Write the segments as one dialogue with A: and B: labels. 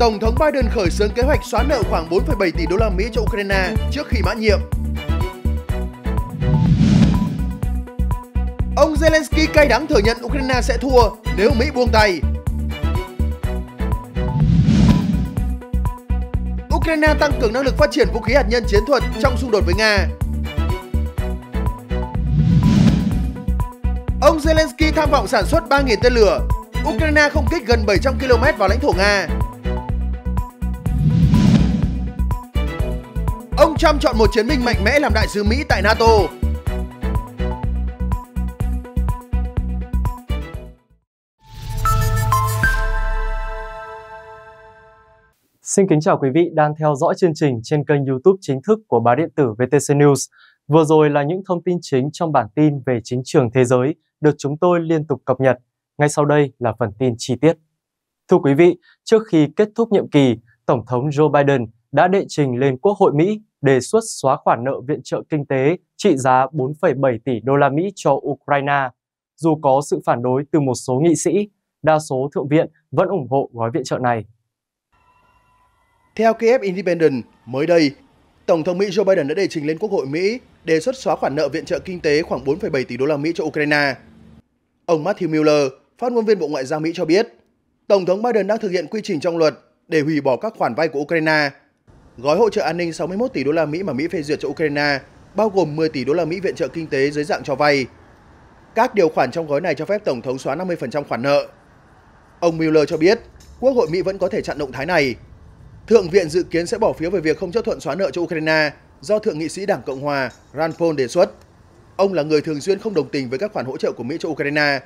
A: Tổng thống Biden khởi xướng kế hoạch xóa nợ khoảng 4,7 tỷ đô la Mỹ cho Ukraine trước khi mãn nhiệm. Ông Zelensky cay đắng thừa nhận Ukraine sẽ thua nếu Mỹ buông tay. Ukraine tăng cường năng lực phát triển vũ khí hạt nhân chiến thuật trong xung đột với Nga. Ông Zelensky tham vọng sản xuất 3.000 tên lửa. Ukraine không kích gần 700 km vào lãnh thổ Nga. Ông Trump chọn một chiến binh mạnh mẽ làm đại sứ Mỹ tại NATO.
B: Xin kính chào quý vị đang theo dõi chương trình trên kênh YouTube chính thức của báo điện tử VTC News. Vừa rồi là những thông tin chính trong bản tin về chính trường thế giới được chúng tôi liên tục cập nhật. Ngay sau đây là phần tin chi tiết. Thưa quý vị, trước khi kết thúc nhiệm kỳ, Tổng thống Joe Biden đã đệ trình lên Quốc hội Mỹ đề xuất xóa khoản nợ viện trợ kinh tế trị giá 4,7 tỷ đô la Mỹ cho Ukraine. Dù có sự phản đối từ một số nghị sĩ, đa số thượng viện
A: vẫn ủng hộ gói viện trợ này. Theo KF Independent, mới đây, Tổng thống Mỹ Joe Biden đã đề trình lên Quốc hội Mỹ đề xuất xóa khoản nợ viện trợ kinh tế khoảng 4,7 tỷ đô la Mỹ cho Ukraine. Ông Matthew Miller, phát ngôn viên Bộ Ngoại giao Mỹ cho biết, Tổng thống Biden đang thực hiện quy trình trong luật để hủy bỏ các khoản vay của Ukraine Gói hỗ trợ an ninh 61 tỷ đô la Mỹ mà Mỹ phê duyệt cho Ukraine bao gồm 10 tỷ đô la Mỹ viện trợ kinh tế dưới dạng cho vay. Các điều khoản trong gói này cho phép tổng thống xóa 50% khoản nợ. Ông Mueller cho biết, Quốc hội Mỹ vẫn có thể chặn động thái này. Thượng viện dự kiến sẽ bỏ phiếu về việc không chấp thuận xóa nợ cho Ukraine do Thượng nghị sĩ Đảng Cộng hòa Rand Paul đề xuất. Ông là người thường xuyên không đồng tình với các khoản hỗ trợ của Mỹ cho Ukraine.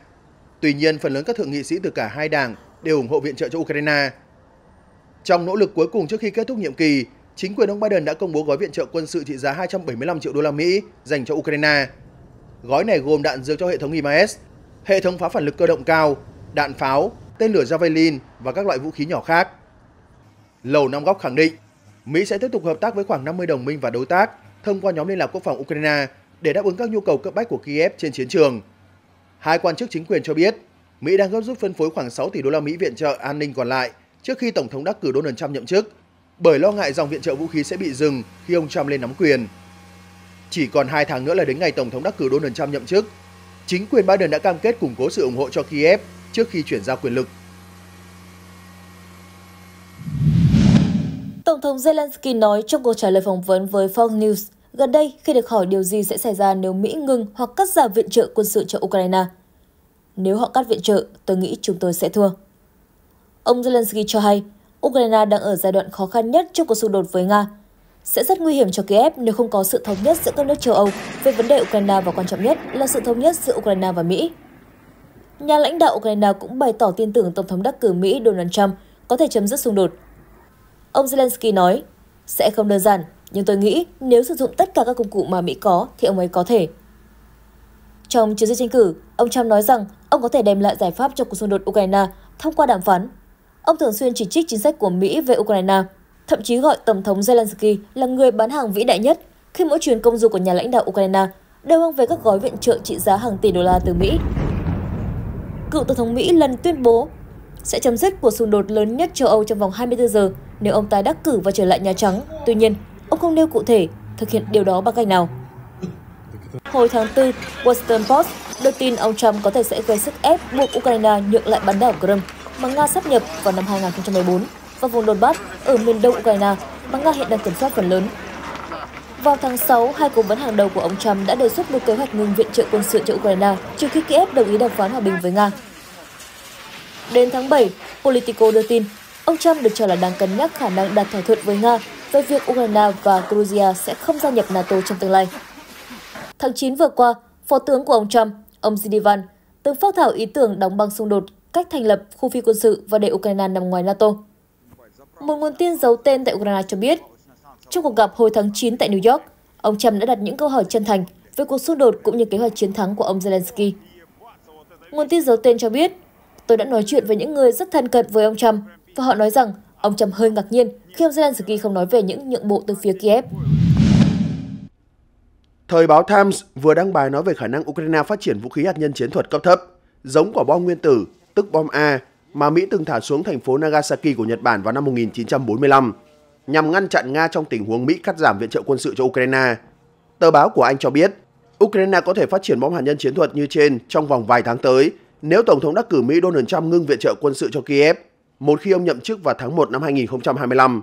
A: Tuy nhiên, phần lớn các thượng nghị sĩ từ cả hai đảng đều ủng hộ viện trợ cho Ukraine. Trong nỗ lực cuối cùng trước khi kết thúc nhiệm kỳ, chính quyền ông Biden đã công bố gói viện trợ quân sự trị giá 275 triệu đô la Mỹ dành cho Ukraine. Gói này gồm đạn dược cho hệ thống HIMARS, hệ thống phá phản lực cơ động cao, đạn pháo, tên lửa Javelin và các loại vũ khí nhỏ khác. Lầu Năm Góc khẳng định, Mỹ sẽ tiếp tục hợp tác với khoảng 50 đồng minh và đối tác thông qua nhóm liên lạc quốc phòng Ukraine để đáp ứng các nhu cầu cấp bách của Kiev trên chiến trường. Hai quan chức chính quyền cho biết, Mỹ đang gấp rút phân phối khoảng 6 tỷ đô la Mỹ viện trợ an ninh còn lại – trước khi Tổng thống đắc cử Donald Trump nhậm chức, bởi lo ngại dòng viện trợ vũ khí sẽ bị dừng khi ông Trump lên nắm quyền. Chỉ còn 2 tháng nữa là đến ngày Tổng thống đắc cử Donald Trump nhậm chức, chính quyền Biden đã cam kết củng cố sự ủng hộ cho Kiev trước khi chuyển giao quyền lực.
C: Tổng thống Zelensky nói trong cuộc trả lời phỏng vấn với Fox News, gần đây khi được hỏi điều gì sẽ xảy ra nếu Mỹ ngừng hoặc cắt giảm viện trợ quân sự cho Ukraine. Nếu họ cắt viện trợ, tôi nghĩ chúng tôi sẽ thua. Ông Zelensky cho hay, Ukraine đang ở giai đoạn khó khăn nhất trong cuộc xung đột với Nga. Sẽ rất nguy hiểm cho Kiev nếu không có sự thống nhất giữa các nước châu Âu về vấn đề Ukraine và quan trọng nhất là sự thống nhất giữa Ukraine và Mỹ. Nhà lãnh đạo Ukraine cũng bày tỏ tin tưởng Tổng thống đắc cử Mỹ Donald Trump có thể chấm dứt xung đột. Ông Zelensky nói, sẽ không đơn giản, nhưng tôi nghĩ nếu sử dụng tất cả các công cụ mà Mỹ có thì ông ấy có thể. Trong chiến dịch tranh cử, ông Trump nói rằng ông có thể đem lại giải pháp cho cuộc xung đột Ukraine thông qua đàm phán Ông thường xuyên chỉ trích chính sách của Mỹ về Ukraine, thậm chí gọi Tổng thống Zelensky là người bán hàng vĩ đại nhất khi mỗi chuyến công du của nhà lãnh đạo Ukraine đều mang về các gói viện trợ trị giá hàng tỷ đô la từ Mỹ. Cựu Tổng thống Mỹ lần tuyên bố sẽ chấm dứt cuộc xung đột lớn nhất châu Âu trong vòng 24 giờ nếu ông tái đắc cử và trở lại Nhà Trắng. Tuy nhiên, ông không nêu cụ thể thực hiện điều đó bằng cách nào. Hồi tháng 4, Washington Post đưa tin ông Trump có thể sẽ gây sức ép buộc Ukraine nhượng lại bán đảo Crimea mà Nga sắp nhập vào năm 2014 và vùng Donbass ở miền đông Ukraine mà Nga hiện đang kiểm soát phần lớn. Vào tháng 6, hai cố vấn hàng đầu của ông Trump đã đề xuất một kế hoạch ngừng viện trợ quân sự cho Ukraine trừ khi Kiev đồng ý đàm phán hòa bình với Nga. Đến tháng 7, Politico đưa tin ông Trump được cho là đang cân nhắc khả năng đạt thỏa thuận với Nga về việc Ukraine và Georgia sẽ không gia nhập NATO trong tương lai. Tháng 9 vừa qua, phó tướng của ông Trump, ông Zindivan, từng phát thảo ý tưởng đóng băng xung đột cách thành lập khu phi quân sự và để Ukraine nằm ngoài NATO. Một nguồn tin giấu tên tại Ukraine cho biết, trong cuộc gặp hồi tháng 9 tại New York, ông Trump đã đặt những câu hỏi chân thành về cuộc xung đột cũng như kế hoạch chiến thắng của ông Zelensky. Nguồn tin giấu tên cho biết, tôi đã nói chuyện với những người rất thân cận với ông Trump và họ nói rằng ông Trump hơi ngạc nhiên khi ông Zelensky không nói về những nhượng bộ từ phía Kiev.
A: Thời báo Times vừa đăng bài nói về khả năng Ukraine phát triển vũ khí hạt nhân chiến thuật cấp thấp, giống quả bom nguyên tử tức bom A, mà Mỹ từng thả xuống thành phố Nagasaki của Nhật Bản vào năm 1945 nhằm ngăn chặn Nga trong tình huống Mỹ cắt giảm viện trợ quân sự cho Ukraine. Tờ báo của Anh cho biết, Ukraine có thể phát triển bom hạt nhân chiến thuật như trên trong vòng vài tháng tới nếu Tổng thống đắc cử Mỹ Donald Trump ngưng viện trợ quân sự cho Kiev một khi ông nhậm chức vào tháng 1 năm 2025.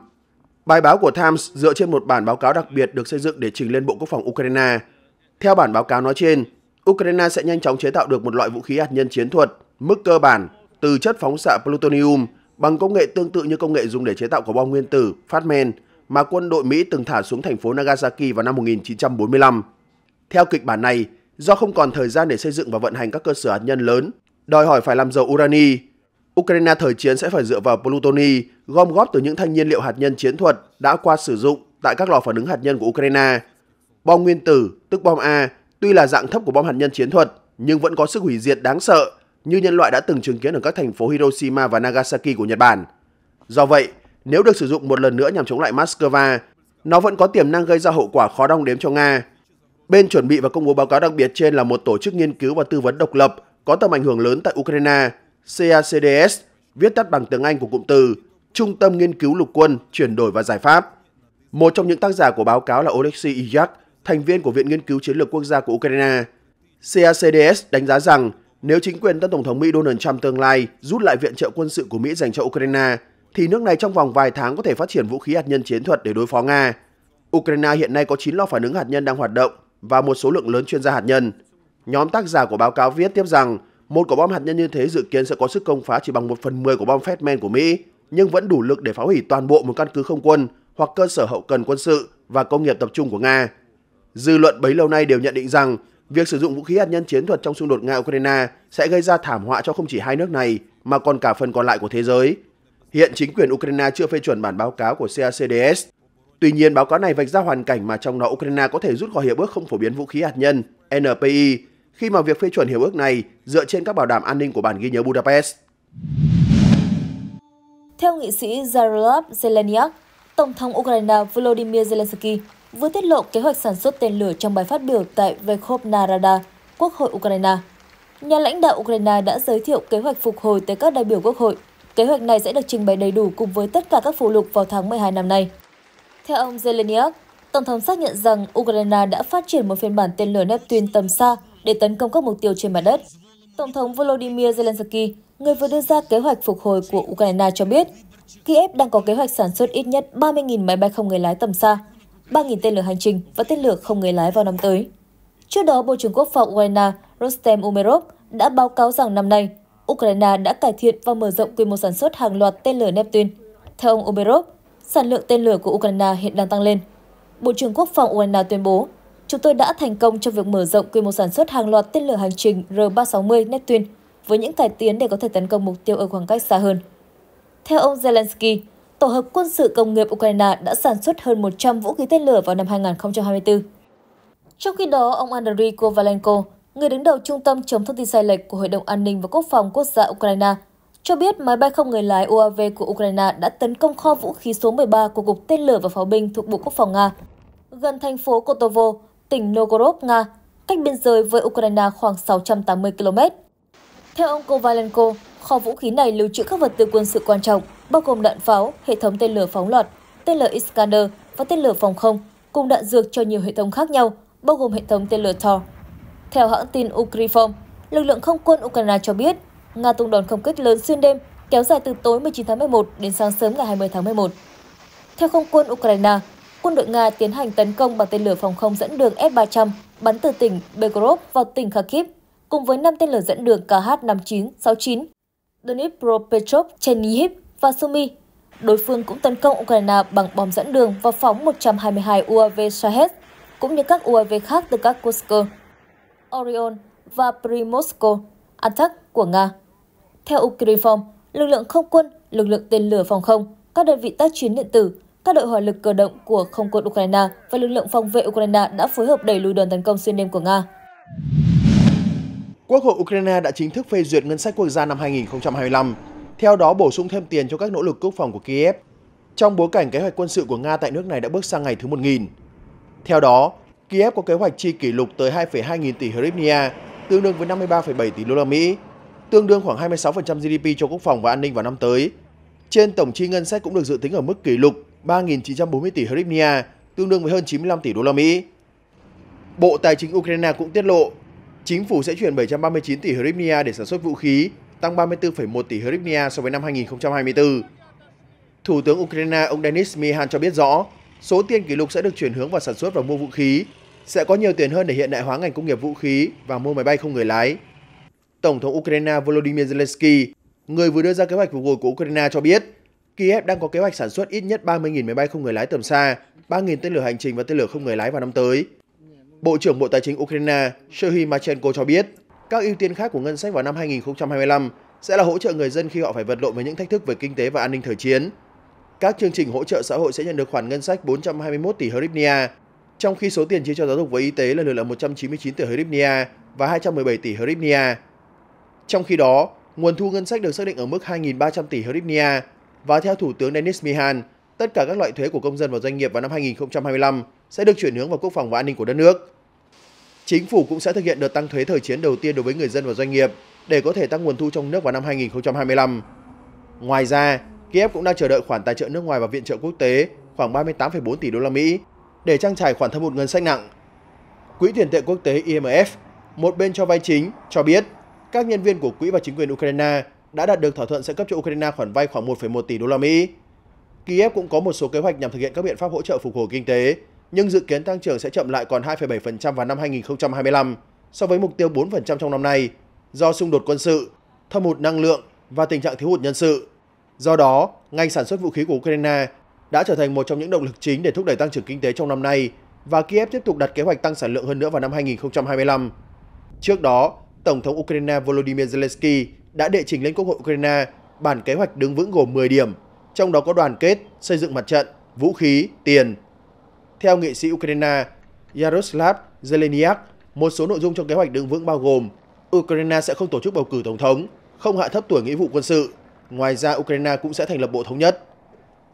A: Bài báo của Times dựa trên một bản báo cáo đặc biệt được xây dựng để trình lên Bộ Quốc phòng Ukraine. Theo bản báo cáo nói trên, Ukraine sẽ nhanh chóng chế tạo được một loại vũ khí hạt nhân chiến thuật Mức cơ bản từ chất phóng xạ plutonium bằng công nghệ tương tự như công nghệ dùng để chế tạo quả bom nguyên tử phát men mà quân đội Mỹ từng thả xuống thành phố Nagasaki vào năm 1945. Theo kịch bản này, do không còn thời gian để xây dựng và vận hành các cơ sở hạt nhân lớn, đòi hỏi phải làm giàu urani, Ukraine thời chiến sẽ phải dựa vào plutoni gom góp từ những thanh nhiên liệu hạt nhân chiến thuật đã qua sử dụng tại các lò phản ứng hạt nhân của Ukraine. Bom nguyên tử, tức bom A, tuy là dạng thấp của bom hạt nhân chiến thuật nhưng vẫn có sức hủy diệt đáng sợ như nhân loại đã từng chứng kiến ở các thành phố Hiroshima và Nagasaki của Nhật Bản. Do vậy, nếu được sử dụng một lần nữa nhằm chống lại Moscow, nó vẫn có tiềm năng gây ra hậu quả khó đong đếm cho Nga. Bên chuẩn bị và công bố báo cáo đặc biệt trên là một tổ chức nghiên cứu và tư vấn độc lập có tầm ảnh hưởng lớn tại Ukraine, CACDS, viết tắt bằng tiếng Anh của cụm từ Trung tâm Nghiên cứu Lục quân, Chuyển đổi và Giải pháp. Một trong những tác giả của báo cáo là Oleksiy Iyak, thành viên của Viện Nghiên cứu Chiến lược Quốc gia của Ukraine. CACDS đánh giá rằng nếu chính quyền tân Tổng thống Mỹ Donald Trump tương lai rút lại viện trợ quân sự của Mỹ dành cho Ukraine, thì nước này trong vòng vài tháng có thể phát triển vũ khí hạt nhân chiến thuật để đối phó Nga. Ukraine hiện nay có 9 lò phản ứng hạt nhân đang hoạt động và một số lượng lớn chuyên gia hạt nhân. Nhóm tác giả của báo cáo viết tiếp rằng một quả bom hạt nhân như thế dự kiến sẽ có sức công phá chỉ bằng 1 phần 10 của bom Fatman của Mỹ, nhưng vẫn đủ lực để phá hủy toàn bộ một căn cứ không quân hoặc cơ sở hậu cần quân sự và công nghiệp tập trung của Nga. Dư luận bấy lâu nay đều nhận định rằng Việc sử dụng vũ khí hạt nhân chiến thuật trong xung đột Nga-Ukraine sẽ gây ra thảm họa cho không chỉ hai nước này mà còn cả phần còn lại của thế giới. Hiện chính quyền Ukraine chưa phê chuẩn bản báo cáo của CACDS. Tuy nhiên, báo cáo này vạch ra hoàn cảnh mà trong đó Ukraine có thể rút khỏi Hiệp ước không phổ biến vũ khí hạt nhân NPI khi mà việc phê chuẩn hiệp ước này dựa trên các bảo đảm an ninh của bản ghi nhớ Budapest.
C: Theo nghị sĩ Jaroslav Zelensky, Tổng thống Ukraine Volodymyr Zelensky vừa tiết lộ kế hoạch sản xuất tên lửa trong bài phát biểu tại Verkhovna NARADA Quốc hội Ukraine. Nhà lãnh đạo Ukraine đã giới thiệu kế hoạch phục hồi tới các đại biểu quốc hội. Kế hoạch này sẽ được trình bày đầy đủ cùng với tất cả các phụ lục vào tháng 12 năm nay. Theo ông Zelensky, Tổng thống xác nhận rằng Ukraine đã phát triển một phiên bản tên lửa Neptune tầm xa để tấn công các mục tiêu trên mặt đất. Tổng thống Volodymyr Zelensky, người vừa đưa ra kế hoạch phục hồi của Ukraine cho biết, Kiev đang có kế hoạch sản xuất ít nhất 30.000 máy bay không người lái tầm xa 3.000 tên lửa hành trình và tên lửa không người lái vào năm tới. Trước đó, Bộ trưởng Quốc phòng Ukraine Rostem Umerov đã báo cáo rằng năm nay, Ukraine đã cải thiện và mở rộng quy mô sản xuất hàng loạt tên lửa Neptune. Theo ông Umerov, sản lượng tên lửa của Ukraine hiện đang tăng lên. Bộ trưởng Quốc phòng Ukraine tuyên bố, chúng tôi đã thành công trong việc mở rộng quy mô sản xuất hàng loạt tên lửa hành trình R-360 Neptune với những cải tiến để có thể tấn công mục tiêu ở khoảng cách xa hơn. Theo ông Zelensky, Tổ hợp quân sự công nghiệp Ukraine đã sản xuất hơn 100 vũ khí tên lửa vào năm 2024. Trong khi đó, ông Andriy Kovalenko, người đứng đầu Trung tâm chống thông tin sai lệch của Hội đồng An ninh và Quốc phòng Quốc gia Ukraine, cho biết máy bay không người lái UAV của Ukraine đã tấn công kho vũ khí số 13 của Cục Tên lửa và Pháo binh thuộc Bộ Quốc phòng Nga, gần thành phố Kotovo, tỉnh Novgorod, Nga, cách biên giới với Ukraine khoảng 680 km. Theo ông Kovalenko, Kho vũ khí này lưu trữ các vật tư quân sự quan trọng, bao gồm đạn pháo, hệ thống tên lửa phóng loạt, tên lửa Iskander và tên lửa phòng không, cùng đạn dược cho nhiều hệ thống khác nhau, bao gồm hệ thống tên lửa Thor. Theo hãng tin Ukrinform, lực lượng không quân Ukraine cho biết, Nga tung đòn không kích lớn xuyên đêm, kéo dài từ tối 19 tháng 11 đến sáng sớm ngày 20 tháng 11. Theo không quân Ukraine, quân đội Nga tiến hành tấn công bằng tên lửa phòng không dẫn đường S-300 bắn từ tỉnh Belgorod vào tỉnh Kharkiv, cùng với 5 tên lửa dẫn đường KH-59, 69 Dnipropetrovsk, Chernihiv và Sumy. Đối phương cũng tấn công Ukraine bằng bom dẫn đường và phóng 122 UAV Shahed, cũng như các UAV khác từ các Kursk, Orion và Primorsko, Atak của Nga. Theo Ukrinform, lực lượng không quân, lực lượng tên lửa phòng không, các đơn vị tác chiến điện tử, các đội hỏa lực cơ động của không quân Ukraine và lực lượng phòng vệ Ukraine đã phối hợp đẩy lùi đòn tấn công xuyên đêm của Nga.
A: Quốc hội Ukraine đã chính thức phê duyệt ngân sách quốc gia năm 2025, theo đó bổ sung thêm tiền cho các nỗ lực quốc phòng của Kiev, trong bối cảnh kế hoạch quân sự của Nga tại nước này đã bước sang ngày thứ 1.000. Theo đó, Kiev có kế hoạch chi kỷ lục tới 2,2 nghìn tỷ hryvnia, tương đương với 53,7 tỷ đô la Mỹ, tương đương khoảng 26% GDP cho quốc phòng và an ninh vào năm tới. Trên tổng chi ngân sách cũng được dự tính ở mức kỷ lục 3.940 tỷ hryvnia, tương đương với hơn 95 tỷ đô la Mỹ. Bộ Tài chính Ukraine cũng tiết lộ Chính phủ sẽ chuyển 739 tỷ hryvnia để sản xuất vũ khí, tăng 34,1 tỷ hryvnia so với năm 2024. Thủ tướng Ukraine ông Denis Mihan cho biết rõ, số tiền kỷ lục sẽ được chuyển hướng vào sản xuất và mua vũ khí, sẽ có nhiều tiền hơn để hiện đại hóa ngành công nghiệp vũ khí và mua máy bay không người lái. Tổng thống Ukraine Volodymyr Zelensky, người vừa đưa ra kế hoạch phục hồi của Ukraine cho biết, Kiev đang có kế hoạch sản xuất ít nhất 30.000 máy bay không người lái tầm xa, 3.000 tên lửa hành trình và tên lửa không người lái vào năm tới. Bộ trưởng Bộ Tài chính Ukraine Serhiy Marchenko cho biết, các ưu tiên khác của ngân sách vào năm 2025 sẽ là hỗ trợ người dân khi họ phải vật lộn với những thách thức về kinh tế và an ninh thời chiến. Các chương trình hỗ trợ xã hội sẽ nhận được khoản ngân sách 421 tỷ hryvnia, trong khi số tiền chi cho giáo dục và y tế lần lượt là 199 tỷ hryvnia và 217 tỷ hryvnia. Trong khi đó, nguồn thu ngân sách được xác định ở mức 2.300 tỷ hryvnia và theo Thủ tướng Denis Mihan, tất cả các loại thuế của công dân và doanh nghiệp vào năm 2025 sẽ được chuyển hướng vào quốc phòng và an ninh của đất nước. Chính phủ cũng sẽ thực hiện đợt tăng thuế thời chiến đầu tiên đối với người dân và doanh nghiệp để có thể tăng nguồn thu trong nước vào năm 2025. Ngoài ra, Kiev cũng đang chờ đợi khoản tài trợ nước ngoài và viện trợ quốc tế khoảng 38,4 tỷ đô la Mỹ để trang trải khoản thâm hụt ngân sách nặng. Quỹ tiền tệ quốc tế IMF, một bên cho vay chính, cho biết các nhân viên của quỹ và chính quyền Ukraine đã đạt được thỏa thuận sẽ cấp cho Ukraine khoản vay khoảng 1,1 tỷ đô la Mỹ. Kiev cũng có một số kế hoạch nhằm thực hiện các biện pháp hỗ trợ phục hồi kinh tế nhưng dự kiến tăng trưởng sẽ chậm lại còn 2,7% vào năm 2025 so với mục tiêu 4% trong năm nay do xung đột quân sự, thâm hụt năng lượng và tình trạng thiếu hụt nhân sự. Do đó, ngành sản xuất vũ khí của Ukraine đã trở thành một trong những động lực chính để thúc đẩy tăng trưởng kinh tế trong năm nay và Kiev tiếp tục đặt kế hoạch tăng sản lượng hơn nữa vào năm 2025. Trước đó, Tổng thống Ukraine Volodymyr Zelensky đã đệ trình lên Quốc hội Ukraine bản kế hoạch đứng vững gồm 10 điểm, trong đó có đoàn kết, xây dựng mặt trận, vũ khí, tiền, theo nghị sĩ Ukraine Yaroslav Zeleniak, một số nội dung trong kế hoạch đứng vững bao gồm Ukraine sẽ không tổ chức bầu cử tổng thống, không hạ thấp tuổi nghĩa vụ quân sự. Ngoài ra, Ukraine cũng sẽ thành lập bộ thống nhất.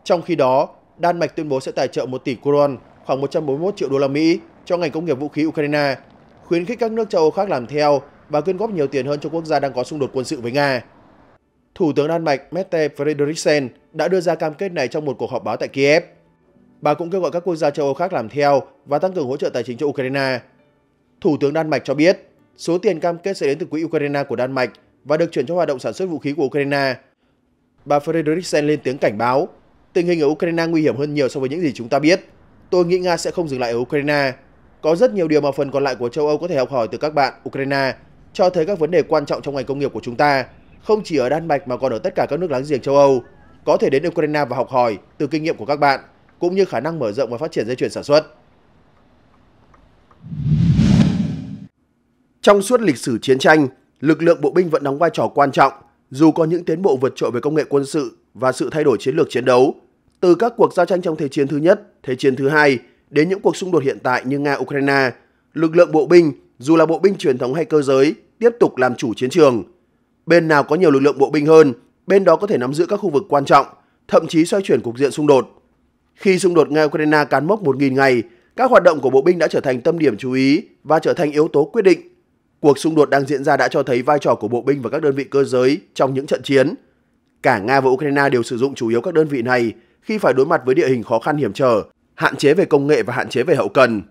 A: Trong khi đó, Đan Mạch tuyên bố sẽ tài trợ 1 tỷ kron, khoảng 141 triệu đô la Mỹ cho ngành công nghiệp vũ khí Ukraine, khuyến khích các nước châu Âu khác làm theo và quyên góp nhiều tiền hơn cho quốc gia đang có xung đột quân sự với Nga. Thủ tướng Đan Mạch Mette Frederiksen đã đưa ra cam kết này trong một cuộc họp báo tại Kiev. Bà cũng kêu gọi các quốc gia châu Âu khác làm theo và tăng cường hỗ trợ tài chính cho Ukraine. Thủ tướng Đan Mạch cho biết, số tiền cam kết sẽ đến từ quỹ Ukraine của Đan Mạch và được chuyển cho hoạt động sản xuất vũ khí của Ukraine. Bà Frederiksen lên tiếng cảnh báo, tình hình ở Ukraine nguy hiểm hơn nhiều so với những gì chúng ta biết. Tôi nghĩ Nga sẽ không dừng lại ở Ukraine. Có rất nhiều điều mà phần còn lại của châu Âu có thể học hỏi từ các bạn Ukraine, cho thấy các vấn đề quan trọng trong ngành công nghiệp của chúng ta, không chỉ ở Đan Mạch mà còn ở tất cả các nước láng giềng châu Âu, có thể đến Ukraine và học hỏi từ kinh nghiệm của các bạn cũng như khả năng mở rộng và phát triển dây chuyền sản xuất. Trong suốt lịch sử chiến tranh, lực lượng bộ binh vẫn đóng vai trò quan trọng dù có những tiến bộ vượt trội về công nghệ quân sự và sự thay đổi chiến lược chiến đấu. Từ các cuộc giao tranh trong Thế chiến thứ nhất, Thế chiến thứ hai đến những cuộc xung đột hiện tại như Nga-Ukraine, lực lượng bộ binh, dù là bộ binh truyền thống hay cơ giới, tiếp tục làm chủ chiến trường. Bên nào có nhiều lực lượng bộ binh hơn, bên đó có thể nắm giữ các khu vực quan trọng, thậm chí xoay chuyển cục diện xung đột. Khi xung đột Nga-Ukraine cán mốc 1.000 ngày, các hoạt động của bộ binh đã trở thành tâm điểm chú ý và trở thành yếu tố quyết định. Cuộc xung đột đang diễn ra đã cho thấy vai trò của bộ binh và các đơn vị cơ giới trong những trận chiến. Cả Nga và Ukraine đều sử dụng chủ yếu các đơn vị này khi phải đối mặt với địa hình khó khăn hiểm trở, hạn chế về công nghệ và hạn chế về hậu cần.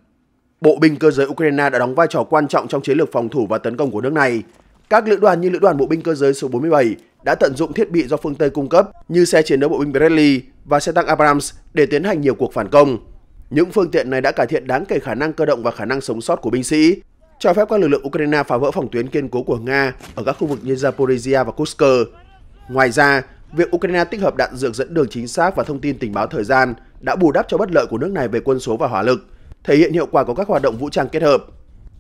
A: Bộ binh cơ giới Ukraine đã đóng vai trò quan trọng trong chiến lược phòng thủ và tấn công của nước này, các lữ đoàn như lữ đoàn bộ binh cơ giới số 47 đã tận dụng thiết bị do phương Tây cung cấp như xe chiến đấu bộ binh Bradley và xe tăng Abrams để tiến hành nhiều cuộc phản công. Những phương tiện này đã cải thiện đáng kể khả năng cơ động và khả năng sống sót của binh sĩ, cho phép các lực lượng Ukraine phá vỡ phòng tuyến kiên cố của Nga ở các khu vực như Zaporizhia và Kursk. Ngoài ra, việc Ukraine tích hợp đạn dược dẫn đường chính xác và thông tin tình báo thời gian đã bù đắp cho bất lợi của nước này về quân số và hỏa lực, thể hiện hiệu quả của các hoạt động vũ trang kết hợp.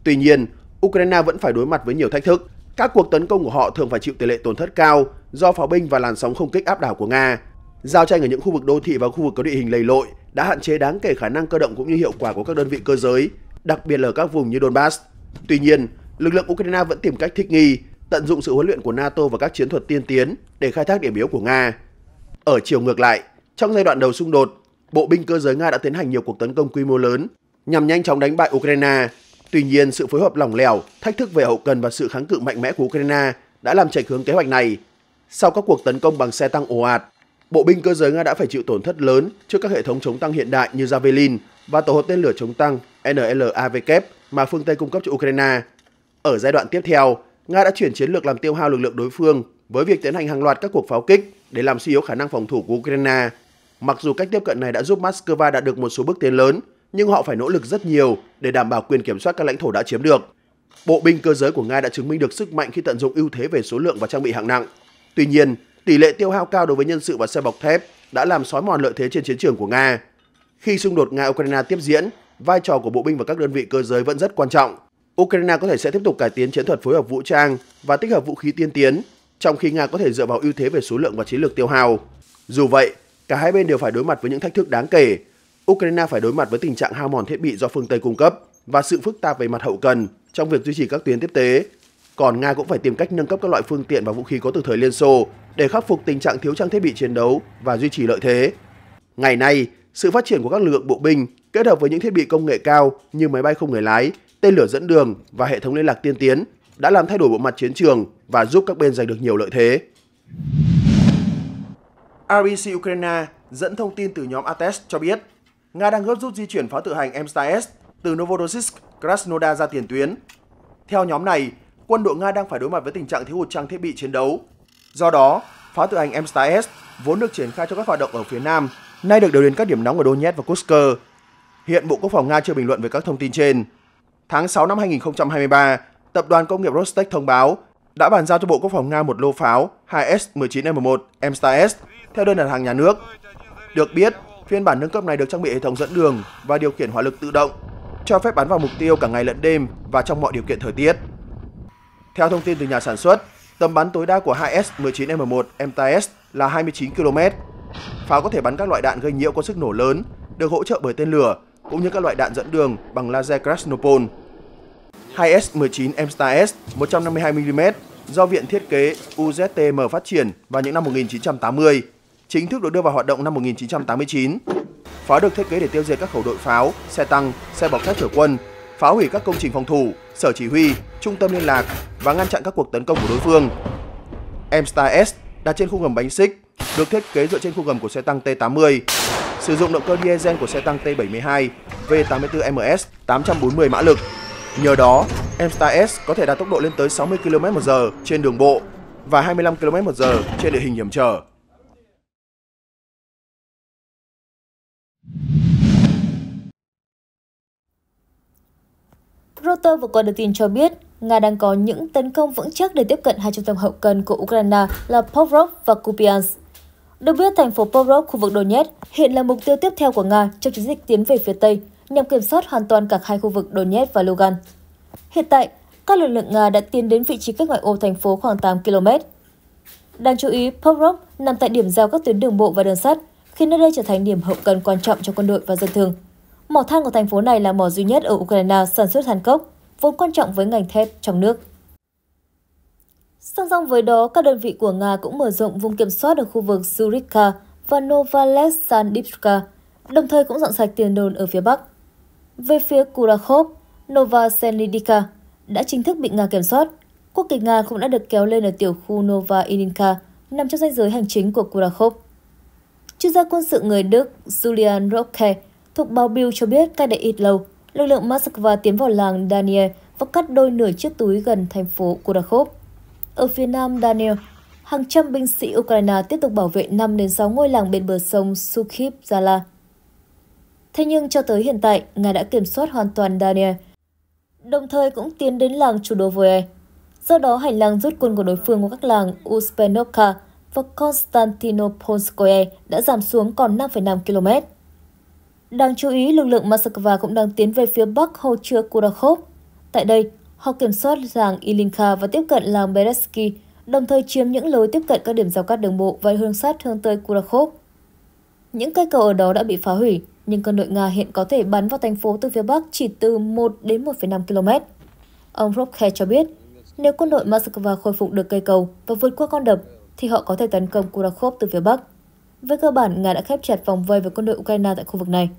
A: Tuy nhiên, Ukraine vẫn phải đối mặt với nhiều thách thức, các cuộc tấn công của họ thường phải chịu tỷ lệ tổn thất cao do pháo binh và làn sóng không kích áp đảo của Nga. Giao tranh ở những khu vực đô thị và khu vực có địa hình lầy lội đã hạn chế đáng kể khả năng cơ động cũng như hiệu quả của các đơn vị cơ giới, đặc biệt là ở các vùng như Donbass. Tuy nhiên, lực lượng Ukraine vẫn tìm cách thích nghi, tận dụng sự huấn luyện của NATO và các chiến thuật tiên tiến để khai thác điểm yếu của Nga. Ở chiều ngược lại, trong giai đoạn đầu xung đột, bộ binh cơ giới Nga đã tiến hành nhiều cuộc tấn công quy mô lớn nhằm nhanh chóng đánh bại Ukraine Tuy nhiên, sự phối hợp lỏng lẻo, thách thức về hậu cần và sự kháng cự mạnh mẽ của Ukraine đã làm chệch hướng kế hoạch này. Sau các cuộc tấn công bằng xe tăng ồ ạt, bộ binh cơ giới Nga đã phải chịu tổn thất lớn trước các hệ thống chống tăng hiện đại như Javelin và tổ hợp tên lửa chống tăng NLAVK mà phương Tây cung cấp cho Ukraine. Ở giai đoạn tiếp theo, Nga đã chuyển chiến lược làm tiêu hao lực lượng đối phương với việc tiến hành hàng loạt các cuộc pháo kích để làm suy yếu khả năng phòng thủ của Ukraine. Mặc dù cách tiếp cận này đã giúp Moscow đạt được một số bước tiến lớn, nhưng họ phải nỗ lực rất nhiều để đảm bảo quyền kiểm soát các lãnh thổ đã chiếm được. Bộ binh cơ giới của Nga đã chứng minh được sức mạnh khi tận dụng ưu thế về số lượng và trang bị hạng nặng. Tuy nhiên, tỷ lệ tiêu hao cao đối với nhân sự và xe bọc thép đã làm xói mòn lợi thế trên chiến trường của Nga. Khi xung đột Nga-Ukraine tiếp diễn, vai trò của bộ binh và các đơn vị cơ giới vẫn rất quan trọng. Ukraine có thể sẽ tiếp tục cải tiến chiến thuật phối hợp vũ trang và tích hợp vũ khí tiên tiến, trong khi Nga có thể dựa vào ưu thế về số lượng và chiến lược tiêu hao. Dù vậy, cả hai bên đều phải đối mặt với những thách thức đáng kể Ukraine phải đối mặt với tình trạng hao mòn thiết bị do phương Tây cung cấp và sự phức tạp về mặt hậu cần trong việc duy trì các tuyến tiếp tế. Còn Nga cũng phải tìm cách nâng cấp các loại phương tiện và vũ khí có từ thời Liên Xô để khắc phục tình trạng thiếu trang thiết bị chiến đấu và duy trì lợi thế. Ngày nay, sự phát triển của các lực lượng bộ binh kết hợp với những thiết bị công nghệ cao như máy bay không người lái, tên lửa dẫn đường và hệ thống liên lạc tiên tiến đã làm thay đổi bộ mặt chiến trường và giúp các bên giành được nhiều lợi thế. RBC Ukraine dẫn thông tin từ nhóm ATES cho biết Nga đang gấp rút di chuyển pháo tự hành M-Star S từ Novorossiysk, Krasnodar ra tiền tuyến. Theo nhóm này, quân đội Nga đang phải đối mặt với tình trạng thiếu hụt trang thiết bị chiến đấu. Do đó, pháo tự hành M-Star S vốn được triển khai cho các hoạt động ở phía Nam, nay được điều đến các điểm nóng ở Donetsk và Kursk. Hiện Bộ Quốc phòng Nga chưa bình luận về các thông tin trên. Tháng 6 năm 2023, Tập đoàn Công nghiệp Rostec thông báo đã bàn giao cho Bộ Quốc phòng Nga một lô pháo 2S-19M1 M-Star S theo đơn đặt hàng nhà nước. Được biết, Phiên bản nâng cấp này được trang bị hệ thống dẫn đường và điều khiển hỏa lực tự động, cho phép bắn vào mục tiêu cả ngày lẫn đêm và trong mọi điều kiện thời tiết. Theo thông tin từ nhà sản xuất, tầm bắn tối đa của 2S-19M1 MTS là 29 km. Pháo có thể bắn các loại đạn gây nhiễu có sức nổ lớn, được hỗ trợ bởi tên lửa cũng như các loại đạn dẫn đường bằng laser Krasnopol. 2S-19 mts 152mm do Viện Thiết kế UZTM phát triển vào những năm 1980 chính thức được đưa vào hoạt động năm 1989. Pháo được thiết kế để tiêu diệt các khẩu đội pháo, xe tăng, xe bọc thép chở quân, phá hủy các công trình phòng thủ, sở chỉ huy, trung tâm liên lạc và ngăn chặn các cuộc tấn công của đối phương. Amstar S đặt trên khung gầm bánh xích, được thiết kế dựa trên khung gầm của xe tăng T-80, sử dụng động cơ diesel của xe tăng T-72 V84MS 840 mã lực. Nhờ đó, Amstar S có thể đạt tốc độ lên tới 60 km/h trên đường bộ và 25 km/h trên địa hình hiểm trở.
C: Reuters vừa qua đưa tin cho biết, Nga đang có những tấn công vững chắc để tiếp cận hai trung tâm hậu cần của Ukraine là Povrov và Kupiansk. Được biết, thành phố Povrov, khu vực Donetsk, hiện là mục tiêu tiếp theo của Nga trong chiến dịch tiến về phía Tây, nhằm kiểm soát hoàn toàn cả hai khu vực Donetsk và Lugan. Hiện tại, các lực lượng Nga đã tiến đến vị trí cách ngoại ô thành phố khoảng 8 km. Đáng chú ý, Povrov nằm tại điểm giao các tuyến đường bộ và đường sắt, khiến nơi đây trở thành điểm hậu cần quan trọng cho quân đội và dân thường. Mỏ than của thành phố này là mỏ duy nhất ở Ukraine sản xuất than cốc, vốn quan trọng với ngành thép trong nước. Song song với đó, các đơn vị của Nga cũng mở rộng vùng kiểm soát ở khu vực Zurika và Novalesandivka, đồng thời cũng dọn sạch tiền đồn ở phía Bắc. Về phía Kurakhov, Novasenlidika đã chính thức bị Nga kiểm soát. Quốc kỳ Nga cũng đã được kéo lên ở tiểu khu Nova Ininka, nằm trong danh giới hành chính của Kurakhov. Chuyên gia quân sự người Đức Julian Rocke Thuộc báo Bill cho biết cách đây ít lâu, lực lượng Moscow tiến vào làng Daniel và cắt đôi nửa chiếc túi gần thành phố Kurakhov. Ở phía nam Daniel, hàng trăm binh sĩ Ukraine tiếp tục bảo vệ 5 đến 6 ngôi làng bên bờ sông Sukhip Zala. Thế nhưng cho tới hiện tại, Nga đã kiểm soát hoàn toàn Daniel, đồng thời cũng tiến đến làng chủ đô Voe. Do đó, hành lang rút quân của đối phương qua các làng Uspenovka và Konstantinopolskoye đã giảm xuống còn 5,5 km. Đáng chú ý, lực lượng Moscow cũng đang tiến về phía bắc hồ chứa Kurakhov. Tại đây, họ kiểm soát làng Ilinka và tiếp cận làng Beresky, đồng thời chiếm những lối tiếp cận các điểm giao cắt đường bộ và hướng sát hướng tới Kurakhov. Những cây cầu ở đó đã bị phá hủy, nhưng quân đội Nga hiện có thể bắn vào thành phố từ phía bắc chỉ từ 1 đến 1,5 km. Ông Robke cho biết, nếu quân đội Moscow khôi phục được cây cầu và vượt qua con đập, thì họ có thể tấn công Kurakhov từ phía bắc. Với cơ bản, Nga đã khép chặt vòng vây với quân đội Ukraine tại khu vực này.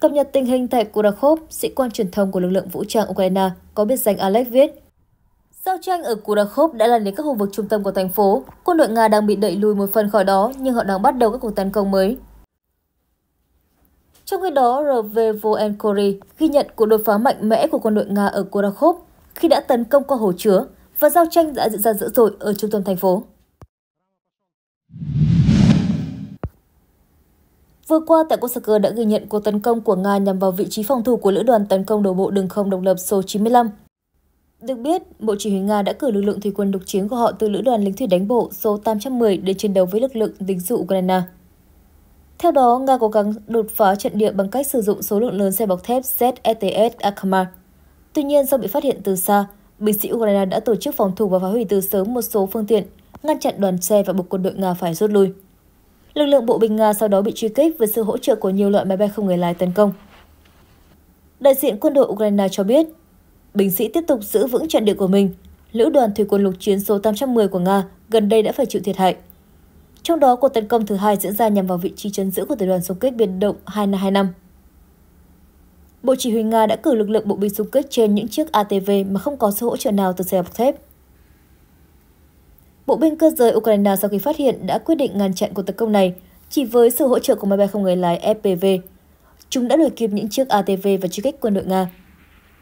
C: Cập nhật tình hình tại Kurakov, sĩ quan truyền thông của lực lượng vũ trang Ukraine có biệt danh Alex viết, Giao tranh ở Kurakov đã lan đến các khu vực trung tâm của thành phố. Quân đội Nga đang bị đẩy lùi một phần khỏi đó, nhưng họ đang bắt đầu các cuộc tấn công mới. Trong khi đó, rv Enkori ghi nhận cuộc đột phá mạnh mẽ của quân đội Nga ở Kurakov khi đã tấn công qua hồ chứa và giao tranh đã diễn ra dữ dội ở trung tâm thành phố. Vừa qua, tại Osaka đã ghi nhận cuộc tấn công của Nga nhằm vào vị trí phòng thủ của lữ đoàn tấn công đổ bộ đường không độc lập số 95. Được biết, Bộ Chỉ huy Nga đã cử lực lượng thủy quân độc chiến của họ từ lữ đoàn lính thủy đánh bộ số 810 để chiến đấu với lực lượng lính dụ Ukraine. Theo đó, Nga cố gắng đột phá trận địa bằng cách sử dụng số lượng lớn xe bọc thép ZSTS e Akhmar. Tuy nhiên, do bị phát hiện từ xa, binh sĩ Ukraine đã tổ chức phòng thủ và phá hủy từ sớm một số phương tiện, ngăn chặn đoàn xe và buộc quân đội Nga phải rút lui. Lực lượng bộ binh Nga sau đó bị truy kích với sự hỗ trợ của nhiều loại máy bay không người lái tấn công. Đại diện quân đội Ukraine cho biết, binh sĩ tiếp tục giữ vững trận địa của mình. Lữ đoàn thủy quân lục chiến số 810 của Nga gần đây đã phải chịu thiệt hại. Trong đó, cuộc tấn công thứ hai diễn ra nhằm vào vị trí chấn giữ của tiểu đoàn xung kích biệt động 225. Bộ chỉ huy Nga đã cử lực lượng bộ binh xung kích trên những chiếc ATV mà không có sự hỗ trợ nào từ xe bọc thép. Bộ binh cơ giới Ukraine sau khi phát hiện đã quyết định ngăn chặn cuộc tấn công này chỉ với sự hỗ trợ của máy bay không người lái FPV. Chúng đã đuổi kịp những chiếc ATV và truy kích quân đội Nga.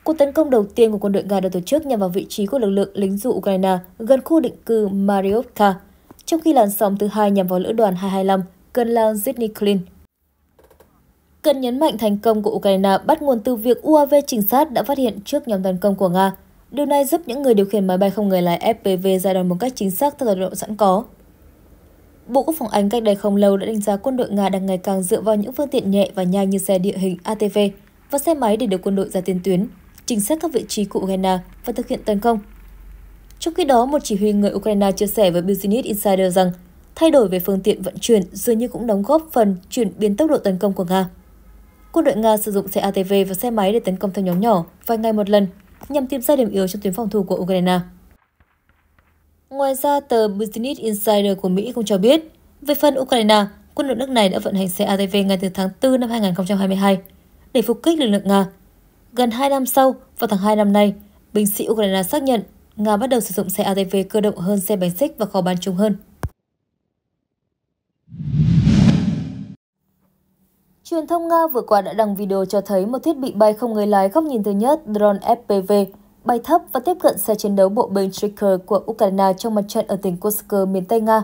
C: Cuộc tấn công đầu tiên của quân đội Nga được tổ chức nhằm vào vị trí của lực lượng lính dụ Ukraine gần khu định cư Mariupka, trong khi làn sóng thứ hai nhằm vào lữ đoàn 225 gần làng Zhitniklin. Cần nhấn mạnh thành công của Ukraine bắt nguồn từ việc UAV trinh sát đã phát hiện trước nhóm tấn công của Nga Điều này giúp những người điều khiển máy bay không người lái FPV giai đoạn một cách chính xác theo tọa độ sẵn có. Bộ Quốc phòng Anh cách đây không lâu đã đánh giá quân đội Nga đang ngày càng dựa vào những phương tiện nhẹ và nhanh như xe địa hình ATV và xe máy để đưa quân đội ra tiền tuyến, chính xác các vị trí của Ukraine và thực hiện tấn công. Trong khi đó, một chỉ huy người Ukraine chia sẻ với Business Insider rằng thay đổi về phương tiện vận chuyển dường như cũng đóng góp phần chuyển biến tốc độ tấn công của Nga. Quân đội Nga sử dụng xe ATV và xe máy để tấn công theo nhóm nhỏ vài ngày một lần nhằm tìm ra điểm yếu trong tuyến phòng thủ của Ukraine. Ngoài ra, tờ Business Insider của Mỹ cũng cho biết, về phần Ukraine, quân đội nước này đã vận hành xe ATV ngay từ tháng 4 năm 2022 để phục kích lực lượng Nga. Gần 2 năm sau, vào tháng 2 năm nay, binh sĩ Ukraine xác nhận Nga bắt đầu sử dụng xe ATV cơ động hơn xe bánh xích và khó bắn chúng hơn. Truyền thông Nga vừa qua đã đăng video cho thấy một thiết bị bay không người lái góc nhìn thứ nhất drone FPV bay thấp và tiếp cận xe chiến đấu bộ binh Striker của Ukraine trong mặt trận ở tỉnh Kursk, miền Tây Nga.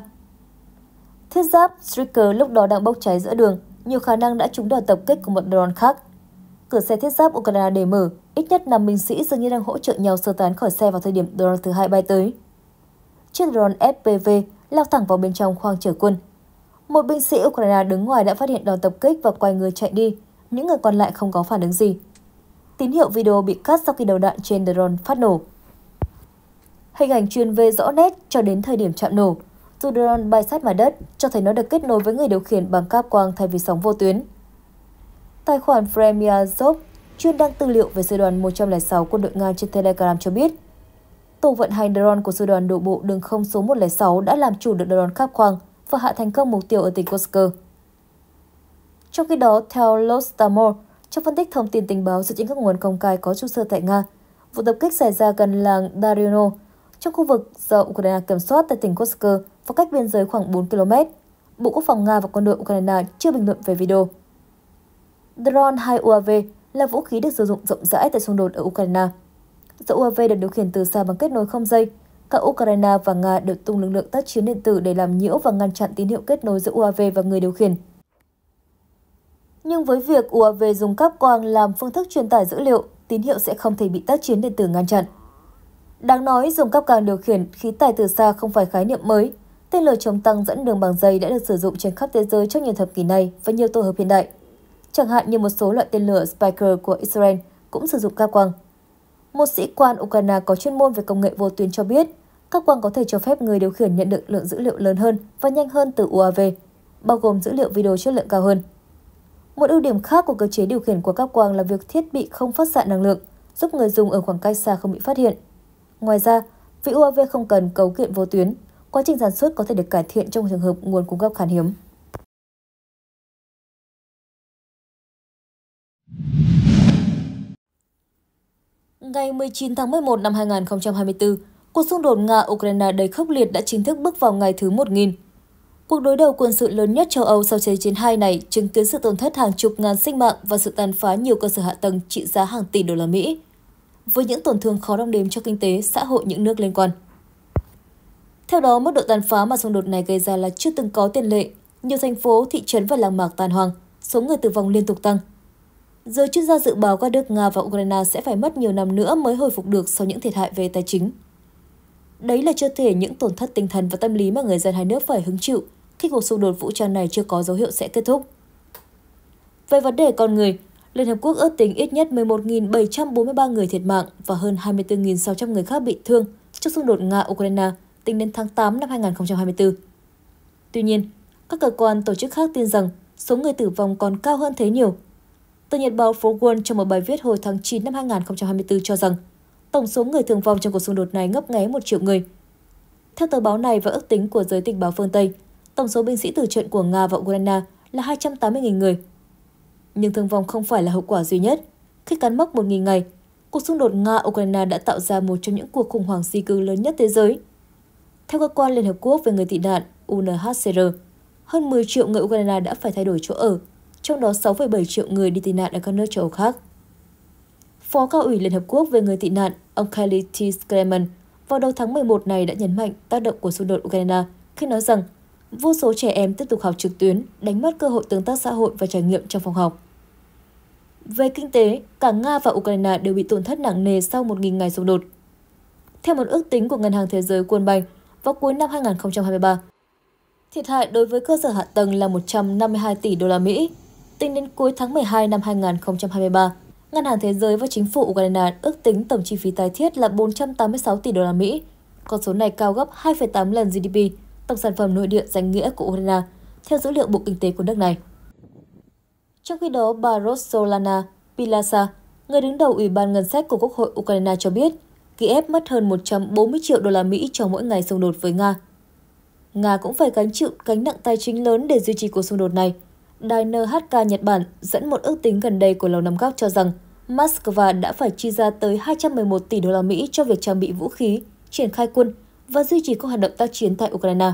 C: Thiết giáp Striker lúc đó đang bốc cháy giữa đường, nhiều khả năng đã trúng đòn tập kích của một drone khác. Cửa xe thiết giáp Ukraine để mở, ít nhất 5 binh sĩ dường như đang hỗ trợ nhau sơ tán khỏi xe vào thời điểm drone thứ hai bay tới. Chiếc drone FPV lao thẳng vào bên trong khoang chở quân. Một binh sĩ Ukraine đứng ngoài đã phát hiện đòn tập kích và quay người chạy đi. Những người còn lại không có phản ứng gì. Tín hiệu video bị cắt sau khi đầu đạn trên drone phát nổ. Hình ảnh truyền về rõ nét cho đến thời điểm chạm nổ. Dù drone bay sát mặt đất, cho thấy nó được kết nối với người điều khiển bằng cáp quang thay vì sóng vô tuyến. Tài khoản Premier Zop chuyên đăng tư liệu về sư đoàn 106 quân đội Nga trên Telegram cho biết, tổ vận hành drone của sư đoàn đổ bộ đường không số 106 đã làm chủ được drone cáp quang và hạ thành công mục tiêu ở tỉnh Kursk. Trong khi đó, theo Los Lostamor, trong phân tích thông tin tình báo dựa trên các nguồn công khai có trụ sở tại Nga, vụ tập kích xảy ra gần làng Darino, trong khu vực do Ukraine kiểm soát tại tỉnh Kursk và cách biên giới khoảng 4 km. Bộ Quốc phòng Nga và quân đội Ukraine chưa bình luận về video. Drone 2 UAV là vũ khí được sử dụng rộng rãi tại xung đột ở Ukraine. Dẫu UAV được điều khiển từ xa bằng kết nối không dây, Cả Ukraine và Nga đều tung lực lượng tác chiến điện tử để làm nhiễu và ngăn chặn tín hiệu kết nối giữa UAV và người điều khiển. Nhưng với việc UAV dùng cáp quang làm phương thức truyền tải dữ liệu, tín hiệu sẽ không thể bị tác chiến điện tử ngăn chặn. Đáng nói, dùng cáp quang điều khiển khí tài từ xa không phải khái niệm mới. Tên lửa chống tăng dẫn đường bằng dây đã được sử dụng trên khắp thế giới trong nhiều thập kỷ này và nhiều tổ hợp hiện đại. Chẳng hạn như một số loại tên lửa Spiker của Israel cũng sử dụng cáp quang. Một sĩ quan Ukraine có chuyên môn về công nghệ vô tuyến cho biết, các quang có thể cho phép người điều khiển nhận được lượng dữ liệu lớn hơn và nhanh hơn từ UAV, bao gồm dữ liệu video chất lượng cao hơn. Một ưu điểm khác của cơ chế điều khiển của các quang là việc thiết bị không phát xạ năng lượng, giúp người dùng ở khoảng cách xa không bị phát hiện. Ngoài ra, vì UAV không cần cấu kiện vô tuyến, quá trình sản xuất có thể được cải thiện trong trường hợp nguồn cung cấp khan hiếm. Ngày 19 tháng 11 năm 2024, Cuộc xung đột Nga-Ukraine đầy khốc liệt đã chính thức bước vào ngày thứ 1000. Cuộc đối đầu quân sự lớn nhất châu Âu sau Thế chiến II này chứng kiến sự tổn thất hàng chục ngàn sinh mạng và sự tàn phá nhiều cơ sở hạ tầng trị giá hàng tỷ đô la Mỹ, với những tổn thương khó đong đếm cho kinh tế, xã hội những nước liên quan. Theo đó, mức độ tàn phá mà xung đột này gây ra là chưa từng có tiền lệ. Nhiều thành phố, thị trấn và làng mạc tàn hoang, số người tử vong liên tục tăng. Giới chuyên gia dự báo các nước Nga và Ukraine sẽ phải mất nhiều năm nữa mới hồi phục được sau những thiệt hại về tài chính. Đấy là chưa kể những tổn thất tinh thần và tâm lý mà người dân hai nước phải hứng chịu khi cuộc xung đột vũ trang này chưa có dấu hiệu sẽ kết thúc. Về vấn đề con người, Liên Hợp Quốc ước tính ít nhất 11.743 người thiệt mạng và hơn 24.600 người khác bị thương trong xung đột Nga-Ukraine tính đến tháng 8 năm 2024. Tuy nhiên, các cơ quan tổ chức khác tin rằng số người tử vong còn cao hơn thế nhiều. Tờ Nhật báo Phố Wall trong một bài viết hồi tháng 9 năm 2024 cho rằng Tổng số người thương vong trong cuộc xung đột này ngấp nghé 1 triệu người. Theo tờ báo này và ước tính của giới tình báo phương Tây, tổng số binh sĩ từ trận của Nga và Ukraine là 280.000 người. Nhưng thương vong không phải là hậu quả duy nhất. Khi cán mốc 1.000 ngày, cuộc xung đột Nga-Ukraine đã tạo ra một trong những cuộc khủng hoảng di cư lớn nhất thế giới. Theo cơ quan Liên Hợp Quốc về người tị nạn UNHCR, hơn 10 triệu người Ukraine đã phải thay đổi chỗ ở, trong đó 6,7 triệu người đi tị nạn ở các nước châu Âu khác. Phó cao ủy Liên Hợp Quốc về người tị nạn, ông Kylie T. Clement, vào đầu tháng 11 này đã nhấn mạnh tác động của xung đột Ukraine khi nói rằng vô số trẻ em tiếp tục học trực tuyến, đánh mất cơ hội tương tác xã hội và trải nghiệm trong phòng học. Về kinh tế, cả Nga và Ukraine đều bị tổn thất nặng nề sau 1.000 ngày xung đột. Theo một ước tính của Ngân hàng Thế giới World Bank, vào cuối năm 2023, thiệt hại đối với cơ sở hạ tầng là 152 tỷ đô la Mỹ. Tính đến cuối tháng 12 năm 2023, Ngân hàng Thế giới và chính phủ Ukraine ước tính tổng chi phí tái thiết là 486 tỷ đô la Mỹ. Con số này cao gấp 2,8 lần GDP, tổng sản phẩm nội địa danh nghĩa của Ukraine, theo dữ liệu Bộ Kinh tế của nước này. Trong khi đó, bà Rosolana Pilasa, người đứng đầu Ủy ban Ngân sách của Quốc hội Ukraine cho biết, Kiev mất hơn 140 triệu đô la Mỹ cho mỗi ngày xung đột với Nga. Nga cũng phải gánh chịu gánh nặng tài chính lớn để duy trì cuộc xung đột này – Đài NHK Nhật Bản dẫn một ước tính gần đây của Lầu Năm Góc cho rằng Moscow đã phải chi ra tới 211 tỷ đô la Mỹ cho việc trang bị vũ khí, triển khai quân và duy trì các hoạt động tác chiến tại Ukraine.